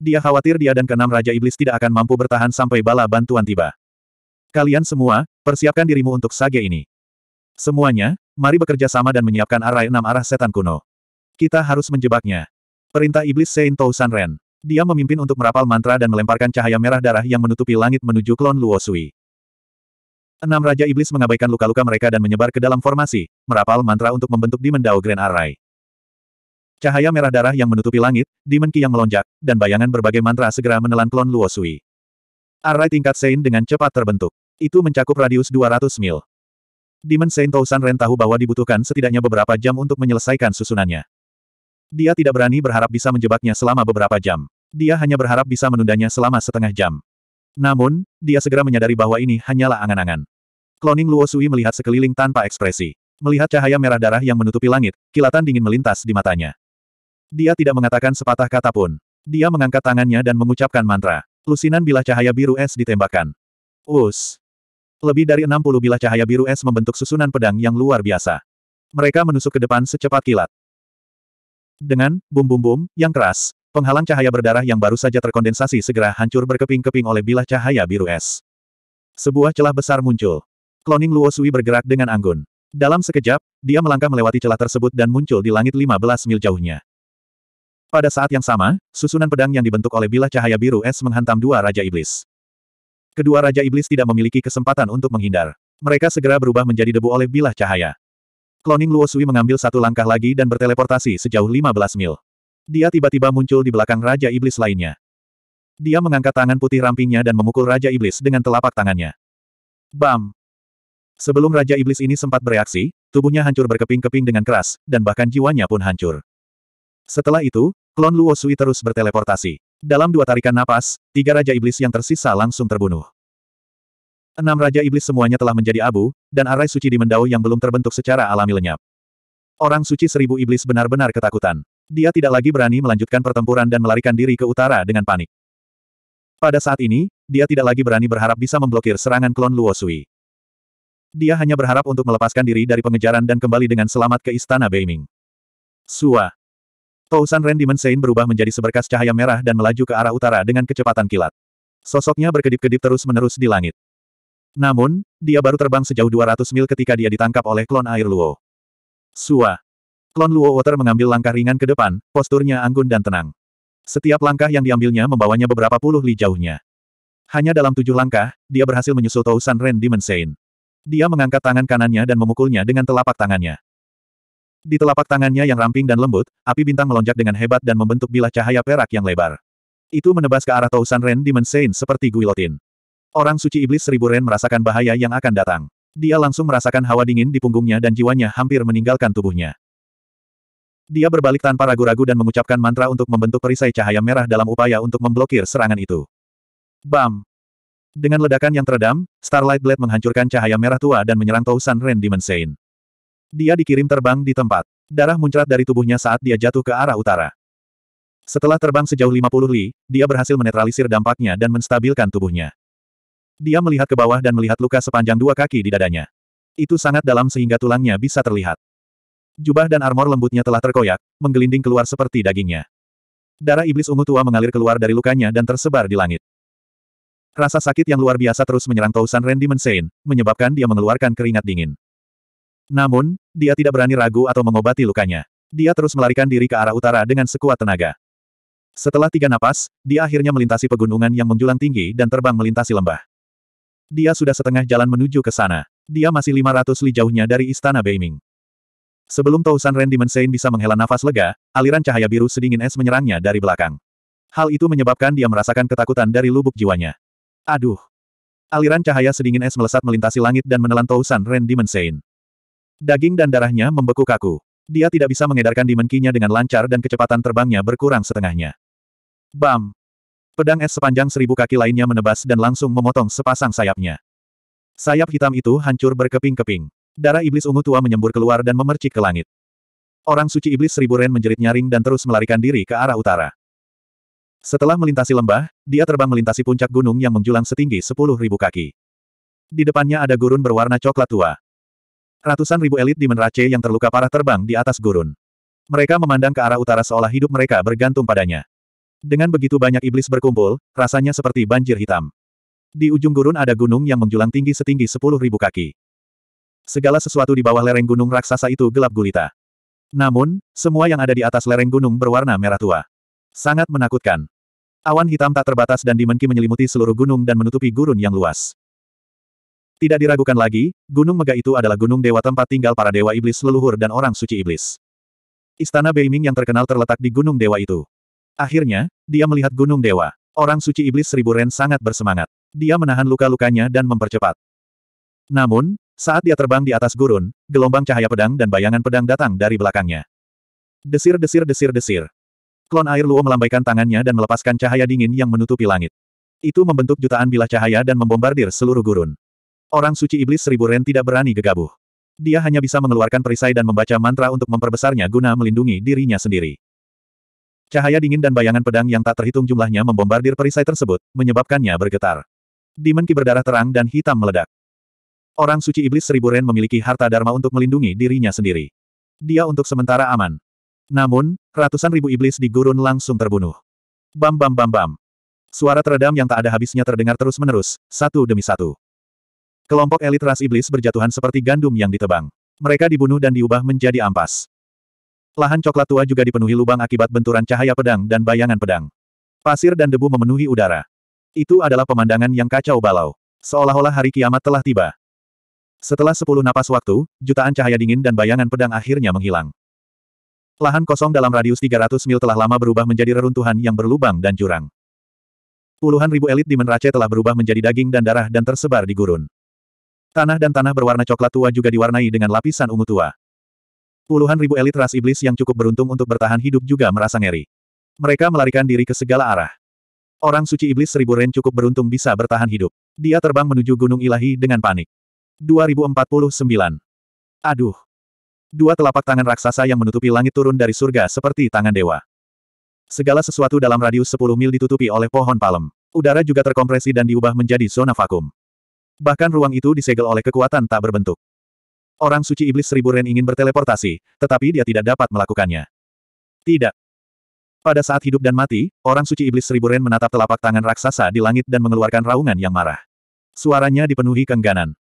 Dia khawatir dia dan keenam Raja Iblis tidak akan mampu bertahan sampai bala bantuan tiba. Kalian semua, persiapkan dirimu untuk sage ini. Semuanya, mari bekerja sama dan menyiapkan arai enam arah setan kuno. Kita harus menjebaknya. Perintah Iblis Saint Tousan Ren. Dia memimpin untuk merapal mantra dan melemparkan cahaya merah darah yang menutupi langit menuju klon Luo Sui. Enam Raja Iblis mengabaikan luka-luka mereka dan menyebar ke dalam formasi, merapal mantra untuk membentuk Demon Dao Grand Array. Cahaya merah darah yang menutupi langit, Demon Ki yang melonjak, dan bayangan berbagai mantra segera menelan klon Luo Sui. Array tingkat Sein dengan cepat terbentuk. Itu mencakup radius 200 mil. Demon Sein Tousan Ren tahu bahwa dibutuhkan setidaknya beberapa jam untuk menyelesaikan susunannya. Dia tidak berani berharap bisa menjebaknya selama beberapa jam. Dia hanya berharap bisa menundanya selama setengah jam. Namun, dia segera menyadari bahwa ini hanyalah angan-angan. Kloning Luo Sui melihat sekeliling tanpa ekspresi. Melihat cahaya merah darah yang menutupi langit, kilatan dingin melintas di matanya. Dia tidak mengatakan sepatah kata pun. Dia mengangkat tangannya dan mengucapkan mantra. Lusinan bilah cahaya biru es ditembakkan. Us. Lebih dari 60 bilah cahaya biru es membentuk susunan pedang yang luar biasa. Mereka menusuk ke depan secepat kilat. Dengan bum-bum-bum yang keras, Penghalang cahaya berdarah yang baru saja terkondensasi segera hancur berkeping-keping oleh bilah cahaya biru es. Sebuah celah besar muncul. Kloning Luo Sui bergerak dengan anggun. Dalam sekejap, dia melangkah melewati celah tersebut dan muncul di langit 15 mil jauhnya. Pada saat yang sama, susunan pedang yang dibentuk oleh bilah cahaya biru es menghantam dua Raja Iblis. Kedua Raja Iblis tidak memiliki kesempatan untuk menghindar. Mereka segera berubah menjadi debu oleh bilah cahaya. Kloning Luo Sui mengambil satu langkah lagi dan berteleportasi sejauh 15 mil. Dia tiba-tiba muncul di belakang Raja Iblis lainnya. Dia mengangkat tangan putih rampingnya dan memukul Raja Iblis dengan telapak tangannya. Bam! Sebelum Raja Iblis ini sempat bereaksi, tubuhnya hancur berkeping-keping dengan keras, dan bahkan jiwanya pun hancur. Setelah itu, klon Luo Sui terus berteleportasi. Dalam dua tarikan napas, tiga Raja Iblis yang tersisa langsung terbunuh. Enam Raja Iblis semuanya telah menjadi abu, dan arai suci di Mendau yang belum terbentuk secara alami lenyap. Orang suci seribu iblis benar-benar ketakutan. Dia tidak lagi berani melanjutkan pertempuran dan melarikan diri ke utara dengan panik. Pada saat ini, dia tidak lagi berani berharap bisa memblokir serangan klon Luo Sui. Dia hanya berharap untuk melepaskan diri dari pengejaran dan kembali dengan selamat ke Istana Beiming. Sua. Tousan Ren Dimensein berubah menjadi seberkas cahaya merah dan melaju ke arah utara dengan kecepatan kilat. Sosoknya berkedip-kedip terus-menerus di langit. Namun, dia baru terbang sejauh 200 mil ketika dia ditangkap oleh klon air Luo. Sua. Klon Luo Water mengambil langkah ringan ke depan, posturnya anggun dan tenang. Setiap langkah yang diambilnya membawanya beberapa puluh li jauhnya. Hanya dalam tujuh langkah, dia berhasil menyusul Tousan Ren di Mensein. Dia mengangkat tangan kanannya dan memukulnya dengan telapak tangannya. Di telapak tangannya yang ramping dan lembut, api bintang melonjak dengan hebat dan membentuk bilah cahaya perak yang lebar. Itu menebas ke arah Tousan Ren di Mensein seperti guilotine. Orang suci iblis seribu Ren merasakan bahaya yang akan datang. Dia langsung merasakan hawa dingin di punggungnya dan jiwanya hampir meninggalkan tubuhnya. Dia berbalik tanpa ragu-ragu dan mengucapkan mantra untuk membentuk perisai cahaya merah dalam upaya untuk memblokir serangan itu. Bam! Dengan ledakan yang teredam, Starlight Blade menghancurkan cahaya merah tua dan menyerang Tousan Ren di Mensein. Dia dikirim terbang di tempat. Darah muncrat dari tubuhnya saat dia jatuh ke arah utara. Setelah terbang sejauh 50 li, dia berhasil menetralisir dampaknya dan menstabilkan tubuhnya. Dia melihat ke bawah dan melihat luka sepanjang dua kaki di dadanya. Itu sangat dalam sehingga tulangnya bisa terlihat. Jubah dan armor lembutnya telah terkoyak, menggelinding keluar seperti dagingnya. Darah iblis ungu tua mengalir keluar dari lukanya dan tersebar di langit. Rasa sakit yang luar biasa terus menyerang Tausan Randy Mensein, menyebabkan dia mengeluarkan keringat dingin. Namun, dia tidak berani ragu atau mengobati lukanya. Dia terus melarikan diri ke arah utara dengan sekuat tenaga. Setelah tiga napas, dia akhirnya melintasi pegunungan yang menjulang tinggi dan terbang melintasi lembah. Dia sudah setengah jalan menuju ke sana. Dia masih 500 li jauhnya dari Istana Beiming. Sebelum Tausan Ren Dimensein bisa menghela nafas lega, aliran cahaya biru sedingin es menyerangnya dari belakang. Hal itu menyebabkan dia merasakan ketakutan dari lubuk jiwanya. Aduh! Aliran cahaya sedingin es melesat melintasi langit dan menelan Tausan Ren Dimensein. Daging dan darahnya membeku kaku. Dia tidak bisa mengedarkan dimenkinya dengan lancar dan kecepatan terbangnya berkurang setengahnya. Bam! Pedang es sepanjang seribu kaki lainnya menebas dan langsung memotong sepasang sayapnya. Sayap hitam itu hancur berkeping-keping. Darah iblis ungu tua menyembur keluar dan memercik ke langit. Orang suci iblis seribu ren menjerit nyaring dan terus melarikan diri ke arah utara. Setelah melintasi lembah, dia terbang melintasi puncak gunung yang menjulang setinggi sepuluh ribu kaki. Di depannya ada gurun berwarna coklat tua. Ratusan ribu elit di Menrace yang terluka parah terbang di atas gurun. Mereka memandang ke arah utara seolah hidup mereka bergantung padanya. Dengan begitu banyak iblis berkumpul, rasanya seperti banjir hitam. Di ujung gurun ada gunung yang menjulang tinggi setinggi sepuluh ribu kaki. Segala sesuatu di bawah lereng gunung raksasa itu gelap gulita. Namun, semua yang ada di atas lereng gunung berwarna merah tua. Sangat menakutkan. Awan hitam tak terbatas dan dimenki menyelimuti seluruh gunung dan menutupi gurun yang luas. Tidak diragukan lagi, gunung megah itu adalah gunung dewa tempat tinggal para dewa iblis leluhur dan orang suci iblis. Istana Beiming yang terkenal terletak di gunung dewa itu. Akhirnya, dia melihat gunung dewa. Orang suci iblis seribu ren sangat bersemangat. Dia menahan luka-lukanya dan mempercepat. Namun, saat dia terbang di atas gurun, gelombang cahaya pedang dan bayangan pedang datang dari belakangnya. Desir desir desir desir. Klon air Luo melambaikan tangannya dan melepaskan cahaya dingin yang menutupi langit. Itu membentuk jutaan bilah cahaya dan membombardir seluruh gurun. Orang suci iblis seribu ren tidak berani gegabah. Dia hanya bisa mengeluarkan perisai dan membaca mantra untuk memperbesarnya guna melindungi dirinya sendiri. Cahaya dingin dan bayangan pedang yang tak terhitung jumlahnya membombardir perisai tersebut, menyebabkannya bergetar. Demon ki berdarah terang dan hitam meledak. Orang suci iblis seribu ren memiliki harta dharma untuk melindungi dirinya sendiri. Dia untuk sementara aman. Namun, ratusan ribu iblis di gurun langsung terbunuh. Bam bam bam bam. Suara teredam yang tak ada habisnya terdengar terus-menerus, satu demi satu. Kelompok elit ras iblis berjatuhan seperti gandum yang ditebang. Mereka dibunuh dan diubah menjadi ampas. Lahan coklat tua juga dipenuhi lubang akibat benturan cahaya pedang dan bayangan pedang. Pasir dan debu memenuhi udara. Itu adalah pemandangan yang kacau balau. Seolah-olah hari kiamat telah tiba. Setelah sepuluh napas waktu, jutaan cahaya dingin dan bayangan pedang akhirnya menghilang. Lahan kosong dalam radius 300 mil telah lama berubah menjadi reruntuhan yang berlubang dan jurang. Puluhan ribu elit di Menrace telah berubah menjadi daging dan darah dan tersebar di gurun. Tanah dan tanah berwarna coklat tua juga diwarnai dengan lapisan ungu tua. Puluhan ribu elit ras iblis yang cukup beruntung untuk bertahan hidup juga merasa ngeri. Mereka melarikan diri ke segala arah. Orang suci iblis seribu ren cukup beruntung bisa bertahan hidup. Dia terbang menuju gunung ilahi dengan panik. 2049. Aduh. Dua telapak tangan raksasa yang menutupi langit turun dari surga seperti tangan dewa. Segala sesuatu dalam radius 10 mil ditutupi oleh pohon palem. Udara juga terkompresi dan diubah menjadi zona vakum. Bahkan ruang itu disegel oleh kekuatan tak berbentuk. Orang suci iblis seribu ren ingin berteleportasi, tetapi dia tidak dapat melakukannya. Tidak. Pada saat hidup dan mati, orang suci iblis seribu ren menatap telapak tangan raksasa di langit dan mengeluarkan raungan yang marah. Suaranya dipenuhi kengganan.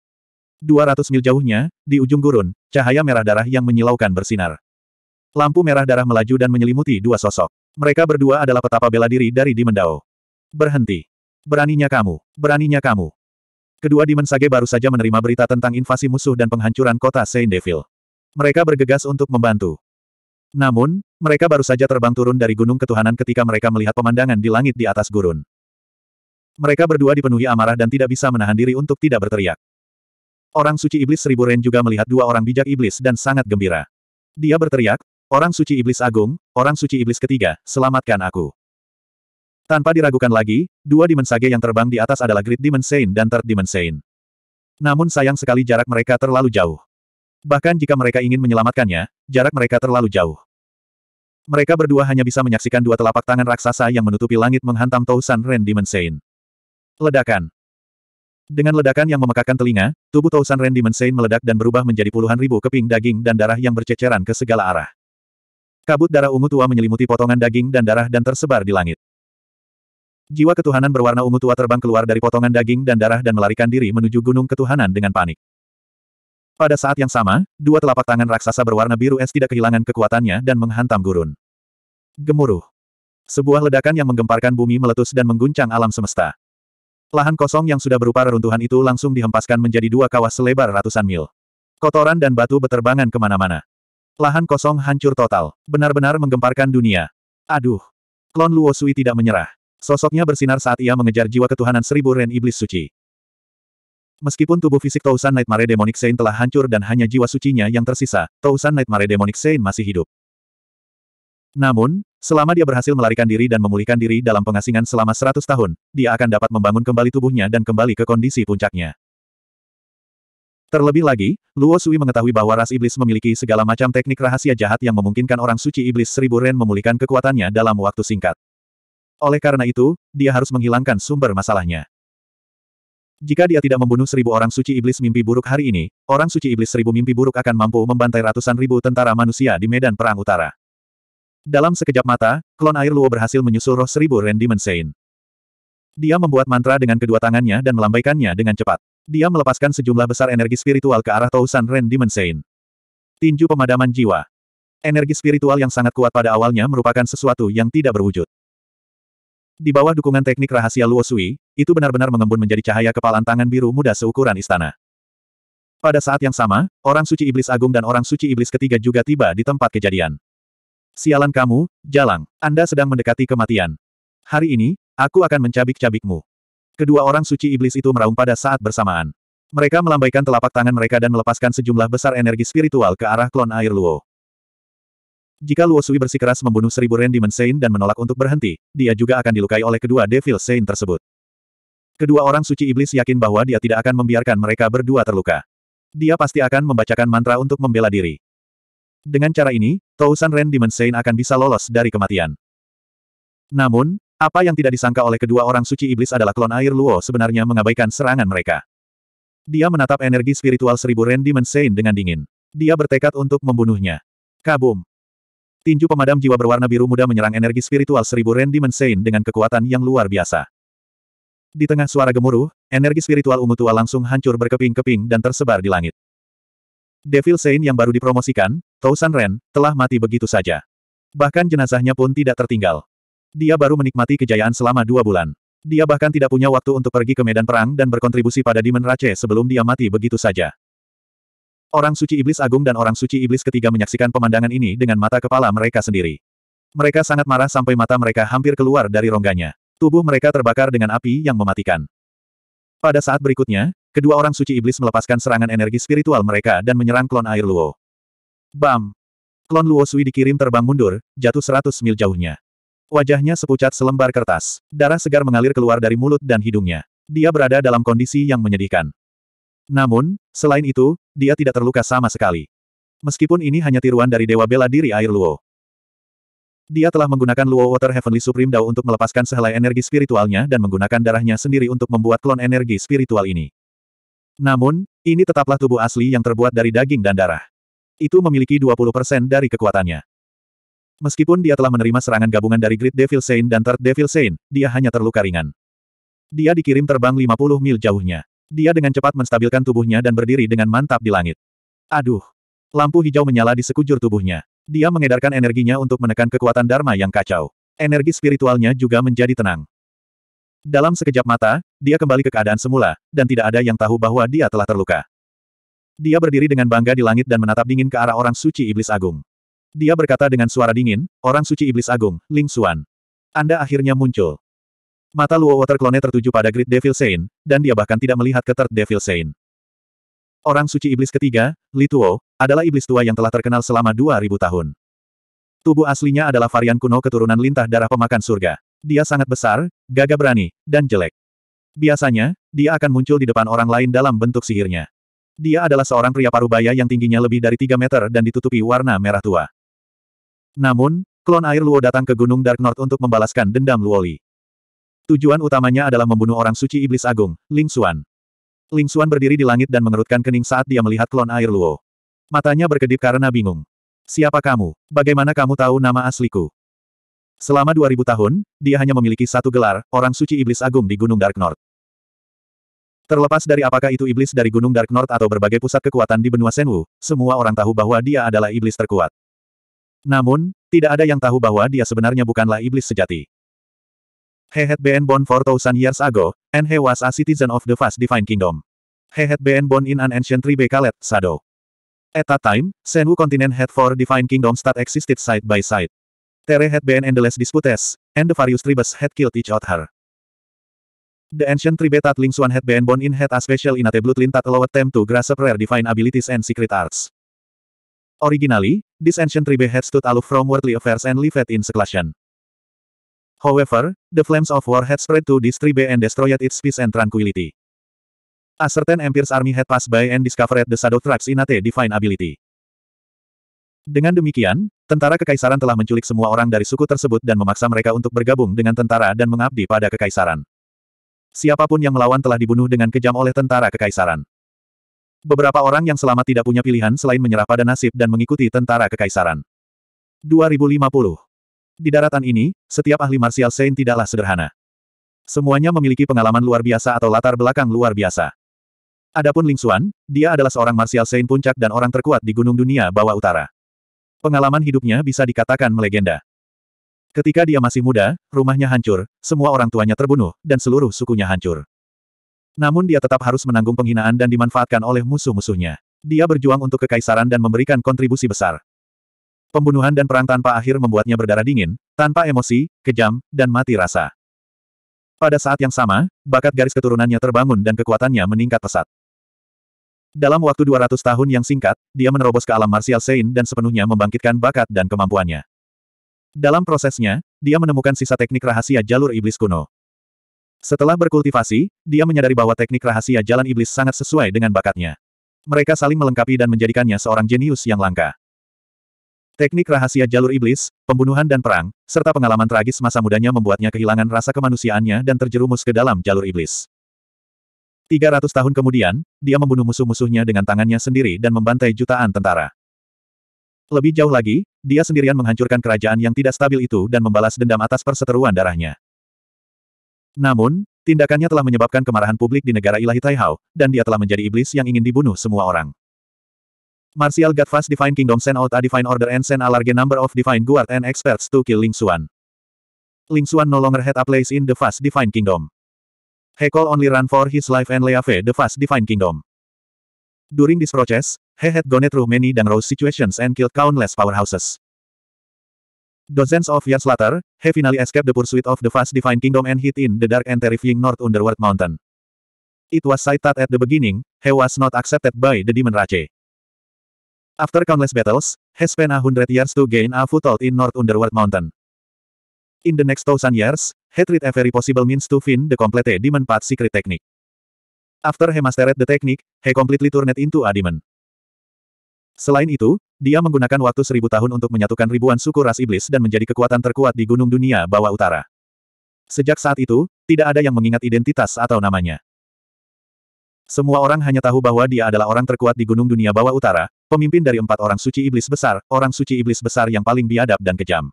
200 mil jauhnya, di ujung gurun, cahaya merah darah yang menyilaukan bersinar. Lampu merah darah melaju dan menyelimuti dua sosok. Mereka berdua adalah petapa bela diri dari Dimendao. Berhenti. Beraninya kamu. Beraninya kamu. Kedua Dimensage baru saja menerima berita tentang invasi musuh dan penghancuran kota Saint Devil. Mereka bergegas untuk membantu. Namun, mereka baru saja terbang turun dari Gunung Ketuhanan ketika mereka melihat pemandangan di langit di atas gurun. Mereka berdua dipenuhi amarah dan tidak bisa menahan diri untuk tidak berteriak. Orang suci iblis seribu Ren juga melihat dua orang bijak iblis dan sangat gembira. Dia berteriak, Orang suci iblis agung, orang suci iblis ketiga, selamatkan aku. Tanpa diragukan lagi, dua dimensage yang terbang di atas adalah Great dimensain dan Third dimensain. Namun sayang sekali jarak mereka terlalu jauh. Bahkan jika mereka ingin menyelamatkannya, jarak mereka terlalu jauh. Mereka berdua hanya bisa menyaksikan dua telapak tangan raksasa yang menutupi langit menghantam Tausan Ren dimensain. Ledakan. Dengan ledakan yang memekakan telinga, tubuh Tausan Ren Dimension meledak dan berubah menjadi puluhan ribu keping daging dan darah yang berceceran ke segala arah. Kabut darah ungu tua menyelimuti potongan daging dan darah dan tersebar di langit. Jiwa ketuhanan berwarna ungu tua terbang keluar dari potongan daging dan darah dan melarikan diri menuju gunung ketuhanan dengan panik. Pada saat yang sama, dua telapak tangan raksasa berwarna biru es tidak kehilangan kekuatannya dan menghantam gurun. Gemuruh. Sebuah ledakan yang menggemparkan bumi meletus dan mengguncang alam semesta. Lahan kosong yang sudah berupa reruntuhan itu langsung dihempaskan menjadi dua kawah selebar ratusan mil. Kotoran dan batu beterbangan kemana-mana. Lahan kosong hancur total, benar-benar menggemparkan dunia. Aduh! Klon Luo Sui tidak menyerah. Sosoknya bersinar saat ia mengejar jiwa ketuhanan seribu ren iblis suci. Meskipun tubuh fisik Tousan Nightmare Demonic Saint telah hancur dan hanya jiwa sucinya yang tersisa, Tousan Nightmare Demonic Saint masih hidup. Namun, selama dia berhasil melarikan diri dan memulihkan diri dalam pengasingan selama 100 tahun, dia akan dapat membangun kembali tubuhnya dan kembali ke kondisi puncaknya. Terlebih lagi, Luo Sui mengetahui bahwa ras iblis memiliki segala macam teknik rahasia jahat yang memungkinkan orang suci iblis seribu ren memulihkan kekuatannya dalam waktu singkat. Oleh karena itu, dia harus menghilangkan sumber masalahnya. Jika dia tidak membunuh seribu orang suci iblis mimpi buruk hari ini, orang suci iblis seribu mimpi buruk akan mampu membantai ratusan ribu tentara manusia di medan perang utara. Dalam sekejap mata, klon air Luo berhasil menyusul roh seribu Randy Mensein. Dia membuat mantra dengan kedua tangannya dan melambaikannya dengan cepat. Dia melepaskan sejumlah besar energi spiritual ke arah Tousan Randy Mensein. Tinju pemadaman jiwa. Energi spiritual yang sangat kuat pada awalnya merupakan sesuatu yang tidak berwujud. Di bawah dukungan teknik rahasia Luo Sui, itu benar-benar mengembun menjadi cahaya kepalan tangan biru muda seukuran istana. Pada saat yang sama, orang suci iblis agung dan orang suci iblis ketiga juga tiba di tempat kejadian. Sialan kamu, Jalang. Anda sedang mendekati kematian. Hari ini, aku akan mencabik-cabikmu. Kedua orang suci iblis itu meraung pada saat bersamaan. Mereka melambaikan telapak tangan mereka dan melepaskan sejumlah besar energi spiritual ke arah klon air Luo. Jika Luo Sui bersikeras membunuh seribu Ren Demon Saint dan menolak untuk berhenti, dia juga akan dilukai oleh kedua Devil Saint tersebut. Kedua orang suci iblis yakin bahwa dia tidak akan membiarkan mereka berdua terluka. Dia pasti akan membacakan mantra untuk membela diri. Dengan cara ini, Tousan Ren Demon akan bisa lolos dari kematian. Namun, apa yang tidak disangka oleh kedua orang suci iblis adalah klon air Luo sebenarnya mengabaikan serangan mereka. Dia menatap energi spiritual seribu Ren Demon dengan dingin. Dia bertekad untuk membunuhnya. Kabum. Tinju pemadam jiwa berwarna biru muda menyerang energi spiritual seribu Ren Demon dengan kekuatan yang luar biasa. Di tengah suara gemuruh, energi spiritual ungu tua langsung hancur berkeping-keping dan tersebar di langit. Devil Sein yang baru dipromosikan, Tousan Ren, telah mati begitu saja. Bahkan jenazahnya pun tidak tertinggal. Dia baru menikmati kejayaan selama dua bulan. Dia bahkan tidak punya waktu untuk pergi ke medan perang dan berkontribusi pada Demon Rache sebelum dia mati begitu saja. Orang suci iblis agung dan orang suci iblis ketiga menyaksikan pemandangan ini dengan mata kepala mereka sendiri. Mereka sangat marah sampai mata mereka hampir keluar dari rongganya. Tubuh mereka terbakar dengan api yang mematikan. Pada saat berikutnya, kedua orang suci iblis melepaskan serangan energi spiritual mereka dan menyerang klon air Luo. Bam! Klon Luo Sui dikirim terbang mundur, jatuh seratus mil jauhnya. Wajahnya sepucat selembar kertas. Darah segar mengalir keluar dari mulut dan hidungnya. Dia berada dalam kondisi yang menyedihkan. Namun, selain itu, dia tidak terluka sama sekali. Meskipun ini hanya tiruan dari Dewa Bela Diri Air Luo. Dia telah menggunakan Luo Water Heavenly Supreme Dao untuk melepaskan sehelai energi spiritualnya dan menggunakan darahnya sendiri untuk membuat klon energi spiritual ini. Namun, ini tetaplah tubuh asli yang terbuat dari daging dan darah itu memiliki 20% dari kekuatannya. Meskipun dia telah menerima serangan gabungan dari Great Devil Saint dan Third Devil Saint, dia hanya terluka ringan. Dia dikirim terbang 50 mil jauhnya. Dia dengan cepat menstabilkan tubuhnya dan berdiri dengan mantap di langit. Aduh! Lampu hijau menyala di sekujur tubuhnya. Dia mengedarkan energinya untuk menekan kekuatan Dharma yang kacau. Energi spiritualnya juga menjadi tenang. Dalam sekejap mata, dia kembali ke keadaan semula, dan tidak ada yang tahu bahwa dia telah terluka. Dia berdiri dengan bangga di langit dan menatap dingin ke arah orang suci iblis agung. Dia berkata dengan suara dingin, orang suci iblis agung, Ling Xuan. Anda akhirnya muncul. Mata Luo Water Clone tertuju pada Great Devil Saint, dan dia bahkan tidak melihat ke Third Devil Saint. Orang suci iblis ketiga, Li Tuo, adalah iblis tua yang telah terkenal selama 2000 tahun. Tubuh aslinya adalah varian kuno keturunan lintah darah pemakan surga. Dia sangat besar, gagah berani, dan jelek. Biasanya, dia akan muncul di depan orang lain dalam bentuk sihirnya. Dia adalah seorang pria parubaya yang tingginya lebih dari 3 meter dan ditutupi warna merah tua. Namun, klon air Luo datang ke Gunung Dark North untuk membalaskan dendam Luoli. Tujuan utamanya adalah membunuh orang suci iblis agung, Ling Xuan. Ling Xuan berdiri di langit dan mengerutkan kening saat dia melihat klon air Luo. Matanya berkedip karena bingung. Siapa kamu? Bagaimana kamu tahu nama asliku? Selama 2000 tahun, dia hanya memiliki satu gelar, orang suci iblis agung di Gunung Dark North. Terlepas dari apakah itu iblis dari Gunung Dark North atau berbagai pusat kekuatan di benua Senwu, semua orang tahu bahwa dia adalah iblis terkuat. Namun, tidak ada yang tahu bahwa dia sebenarnya bukanlah iblis sejati. He had been born for thousand years ago, and he was a citizen of the vast divine kingdom. He had been born in an ancient tribe called Sado. At that time, Senwu continent had four divine kingdoms that existed side by side. Tere had been endless disputes, and the various tribes had killed each other. The ancient tribetat Ling Xuan had been born in head a special innate bloodline that allowed them to grasp rare divine abilities and secret arts. Originally, this ancient tribe had stood aloof from worldly affairs and lived in seclusion. However, the flames of war had spread to this tribe and destroyed its peace and tranquility. A certain empire's army had passed by and discovered the shadow tribe's innate divine ability. Dengan demikian, tentara kekaisaran telah menculik semua orang dari suku tersebut dan memaksa mereka untuk bergabung dengan tentara dan mengabdi pada kekaisaran. Siapapun yang melawan telah dibunuh dengan kejam oleh tentara kekaisaran. Beberapa orang yang selamat tidak punya pilihan selain menyerah pada nasib dan mengikuti tentara kekaisaran. 2050 Di daratan ini, setiap ahli martial saint tidaklah sederhana. Semuanya memiliki pengalaman luar biasa atau latar belakang luar biasa. Adapun Ling Xuan, dia adalah seorang martial saint puncak dan orang terkuat di Gunung Dunia Bawah Utara. Pengalaman hidupnya bisa dikatakan melegenda. Ketika dia masih muda, rumahnya hancur, semua orang tuanya terbunuh, dan seluruh sukunya hancur. Namun dia tetap harus menanggung penghinaan dan dimanfaatkan oleh musuh-musuhnya. Dia berjuang untuk kekaisaran dan memberikan kontribusi besar. Pembunuhan dan perang tanpa akhir membuatnya berdarah dingin, tanpa emosi, kejam, dan mati rasa. Pada saat yang sama, bakat garis keturunannya terbangun dan kekuatannya meningkat pesat. Dalam waktu 200 tahun yang singkat, dia menerobos ke alam martial Sein dan sepenuhnya membangkitkan bakat dan kemampuannya. Dalam prosesnya, dia menemukan sisa teknik rahasia jalur iblis kuno. Setelah berkultivasi, dia menyadari bahwa teknik rahasia jalan iblis sangat sesuai dengan bakatnya. Mereka saling melengkapi dan menjadikannya seorang jenius yang langka. Teknik rahasia jalur iblis, pembunuhan dan perang, serta pengalaman tragis masa mudanya membuatnya kehilangan rasa kemanusiaannya dan terjerumus ke dalam jalur iblis. 300 tahun kemudian, dia membunuh musuh-musuhnya dengan tangannya sendiri dan membantai jutaan tentara. Lebih jauh lagi, dia sendirian menghancurkan kerajaan yang tidak stabil itu dan membalas dendam atas perseteruan darahnya. Namun, tindakannya telah menyebabkan kemarahan publik di negara ilahi Taihao, dan dia telah menjadi iblis yang ingin dibunuh semua orang. Martial Godfast Divine Kingdom send out a Divine Order and send a large number of Divine Guard and experts to kill Ling Xuan. Ling Xuan no longer had a place in the vast Divine Kingdom. He call only run for his life and Leave the vast Divine Kingdom. During this process, He had gone through many dangerous situations and killed countless powerhouses. Dozens of years later, he finally escaped the pursuit of the vast divine kingdom and hid in the dark and terrifying North Underworld Mountain. It was said that at the beginning, he was not accepted by the Demon Rache. After countless battles, he spent a hundred years to gain a foothold in North Underworld Mountain. In the next thousand years, he tried every possible means to find the complete demon path secret technique. After he mastered the technique, he completely turned into a demon. Selain itu, dia menggunakan waktu seribu tahun untuk menyatukan ribuan suku ras iblis dan menjadi kekuatan terkuat di gunung dunia bawah utara. Sejak saat itu, tidak ada yang mengingat identitas atau namanya. Semua orang hanya tahu bahwa dia adalah orang terkuat di gunung dunia bawah utara, pemimpin dari empat orang suci iblis besar, orang suci iblis besar yang paling biadab dan kejam.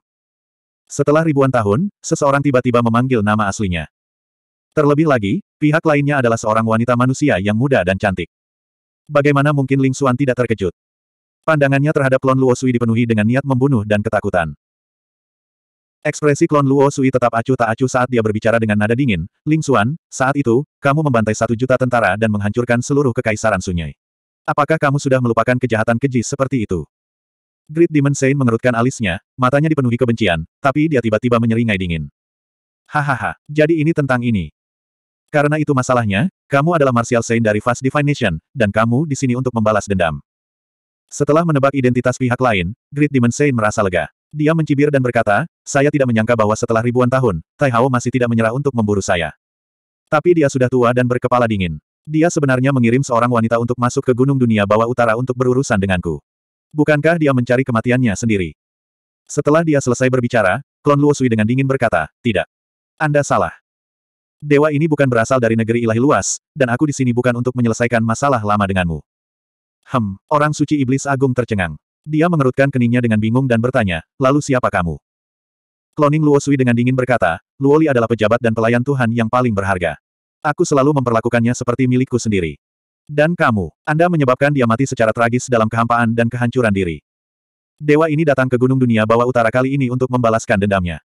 Setelah ribuan tahun, seseorang tiba-tiba memanggil nama aslinya. Terlebih lagi, pihak lainnya adalah seorang wanita manusia yang muda dan cantik. Bagaimana mungkin Ling Xuan tidak terkejut? Pandangannya terhadap klon Luo Sui dipenuhi dengan niat membunuh dan ketakutan. Ekspresi klon Luo Sui tetap acuh tak acuh saat dia berbicara dengan nada dingin, Ling Xuan, saat itu, kamu membantai satu juta tentara dan menghancurkan seluruh kekaisaran Sunyai. Apakah kamu sudah melupakan kejahatan keji seperti itu? Great Demon Saint mengerutkan alisnya, matanya dipenuhi kebencian, tapi dia tiba-tiba menyeringai dingin. Hahaha, jadi ini tentang ini. Karena itu masalahnya, kamu adalah Martial Saint dari Fast Divination, dan kamu di sini untuk membalas dendam. Setelah menebak identitas pihak lain, Great Saint merasa lega. Dia mencibir dan berkata, saya tidak menyangka bahwa setelah ribuan tahun, Tai Hao masih tidak menyerah untuk memburu saya. Tapi dia sudah tua dan berkepala dingin. Dia sebenarnya mengirim seorang wanita untuk masuk ke Gunung Dunia Bawah Utara untuk berurusan denganku. Bukankah dia mencari kematiannya sendiri? Setelah dia selesai berbicara, Klon Luo Sui dengan dingin berkata, tidak. Anda salah. Dewa ini bukan berasal dari negeri ilahi luas, dan aku di sini bukan untuk menyelesaikan masalah lama denganmu. Hem, orang suci iblis agung tercengang. Dia mengerutkan keningnya dengan bingung dan bertanya, lalu siapa kamu? Kloning Luo Sui dengan dingin berkata, Luo Li adalah pejabat dan pelayan Tuhan yang paling berharga. Aku selalu memperlakukannya seperti milikku sendiri. Dan kamu, Anda menyebabkan dia mati secara tragis dalam kehampaan dan kehancuran diri. Dewa ini datang ke Gunung Dunia Bawah Utara kali ini untuk membalaskan dendamnya.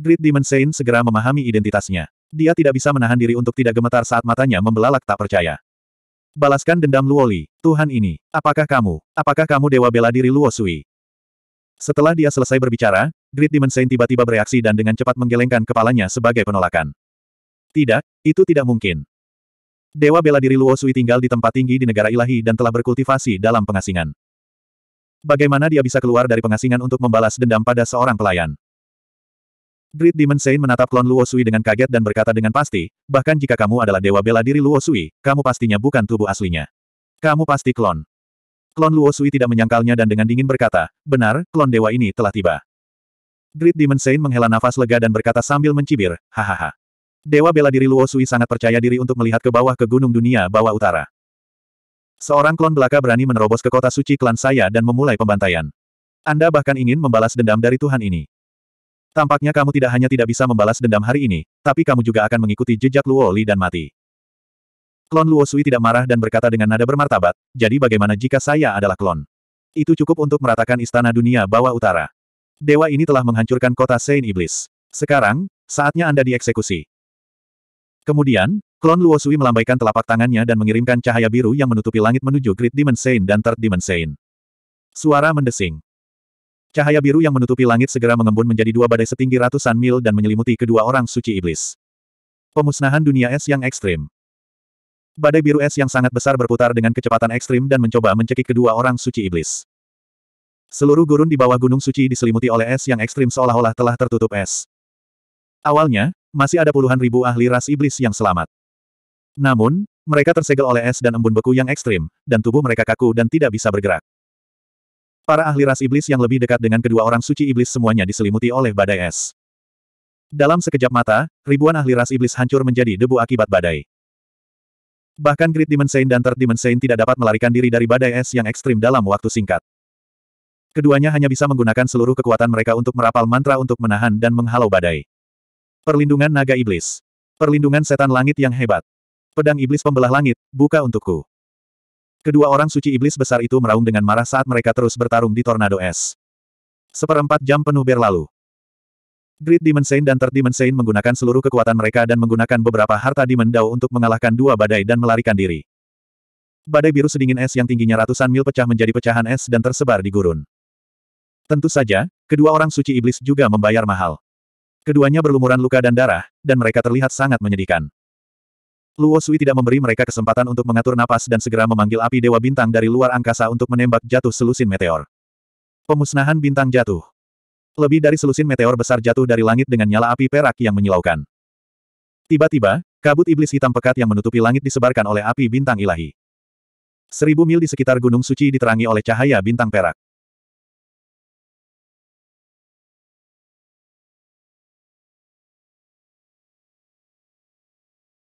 Great Demon Saint segera memahami identitasnya. Dia tidak bisa menahan diri untuk tidak gemetar saat matanya membelalak tak percaya. Balaskan dendam Luoli, Tuhan ini. Apakah kamu? Apakah kamu dewa bela diri Luo Sui? Setelah dia selesai berbicara, Great Demon Saint tiba-tiba bereaksi dan dengan cepat menggelengkan kepalanya sebagai penolakan. Tidak, itu tidak mungkin. Dewa bela diri Luo Sui tinggal di tempat tinggi di negara ilahi dan telah berkultivasi dalam pengasingan. Bagaimana dia bisa keluar dari pengasingan untuk membalas dendam pada seorang pelayan? Great Demon Saint menatap klon Luo Sui dengan kaget dan berkata dengan pasti, bahkan jika kamu adalah dewa bela diri Luo Sui, kamu pastinya bukan tubuh aslinya. Kamu pasti klon. Klon Luo Sui tidak menyangkalnya dan dengan dingin berkata, benar, klon dewa ini telah tiba. Great Demon Saint menghela nafas lega dan berkata sambil mencibir, hahaha. Dewa bela diri Luo Sui sangat percaya diri untuk melihat ke bawah ke gunung dunia bawah utara. Seorang klon belaka berani menerobos ke kota suci klan saya dan memulai pembantaian. Anda bahkan ingin membalas dendam dari Tuhan ini. Tampaknya kamu tidak hanya tidak bisa membalas dendam hari ini, tapi kamu juga akan mengikuti jejak Luo Li dan mati. Klon Luo Sui tidak marah dan berkata dengan nada bermartabat, jadi bagaimana jika saya adalah klon? Itu cukup untuk meratakan istana dunia bawah utara. Dewa ini telah menghancurkan kota Saint Iblis. Sekarang, saatnya Anda dieksekusi. Kemudian, klon Luo Sui melambaikan telapak tangannya dan mengirimkan cahaya biru yang menutupi langit menuju Great Demon Saint dan Third Demon Suara mendesing. Cahaya biru yang menutupi langit segera mengembun menjadi dua badai setinggi ratusan mil dan menyelimuti kedua orang suci iblis. Pemusnahan dunia es yang ekstrim. Badai biru es yang sangat besar berputar dengan kecepatan ekstrim dan mencoba mencekik kedua orang suci iblis. Seluruh gurun di bawah gunung suci diselimuti oleh es yang ekstrim seolah-olah telah tertutup es. Awalnya, masih ada puluhan ribu ahli ras iblis yang selamat. Namun, mereka tersegel oleh es dan embun beku yang ekstrim, dan tubuh mereka kaku dan tidak bisa bergerak. Para ahli ras iblis yang lebih dekat dengan kedua orang suci iblis semuanya diselimuti oleh badai es. Dalam sekejap mata, ribuan ahli ras iblis hancur menjadi debu akibat badai. Bahkan Great Demon Saint dan Third Saint tidak dapat melarikan diri dari badai es yang ekstrim dalam waktu singkat. Keduanya hanya bisa menggunakan seluruh kekuatan mereka untuk merapal mantra untuk menahan dan menghalau badai. Perlindungan Naga Iblis. Perlindungan Setan Langit yang Hebat. Pedang Iblis Pembelah Langit, buka untukku. Kedua orang suci iblis besar itu meraung dengan marah saat mereka terus bertarung di tornado es. Seperempat jam penuh berlalu. Great Demon Saint dan Third Demon Saint menggunakan seluruh kekuatan mereka dan menggunakan beberapa harta Demon Dao untuk mengalahkan dua badai dan melarikan diri. Badai biru sedingin es yang tingginya ratusan mil pecah menjadi pecahan es dan tersebar di gurun. Tentu saja, kedua orang suci iblis juga membayar mahal. Keduanya berlumuran luka dan darah, dan mereka terlihat sangat menyedihkan. Luo Sui tidak memberi mereka kesempatan untuk mengatur napas dan segera memanggil api Dewa Bintang dari luar angkasa untuk menembak jatuh selusin meteor. Pemusnahan bintang jatuh. Lebih dari selusin meteor besar jatuh dari langit dengan nyala api perak yang menyilaukan. Tiba-tiba, kabut iblis hitam pekat yang menutupi langit disebarkan oleh api bintang ilahi. Seribu mil di sekitar Gunung Suci diterangi oleh cahaya bintang perak.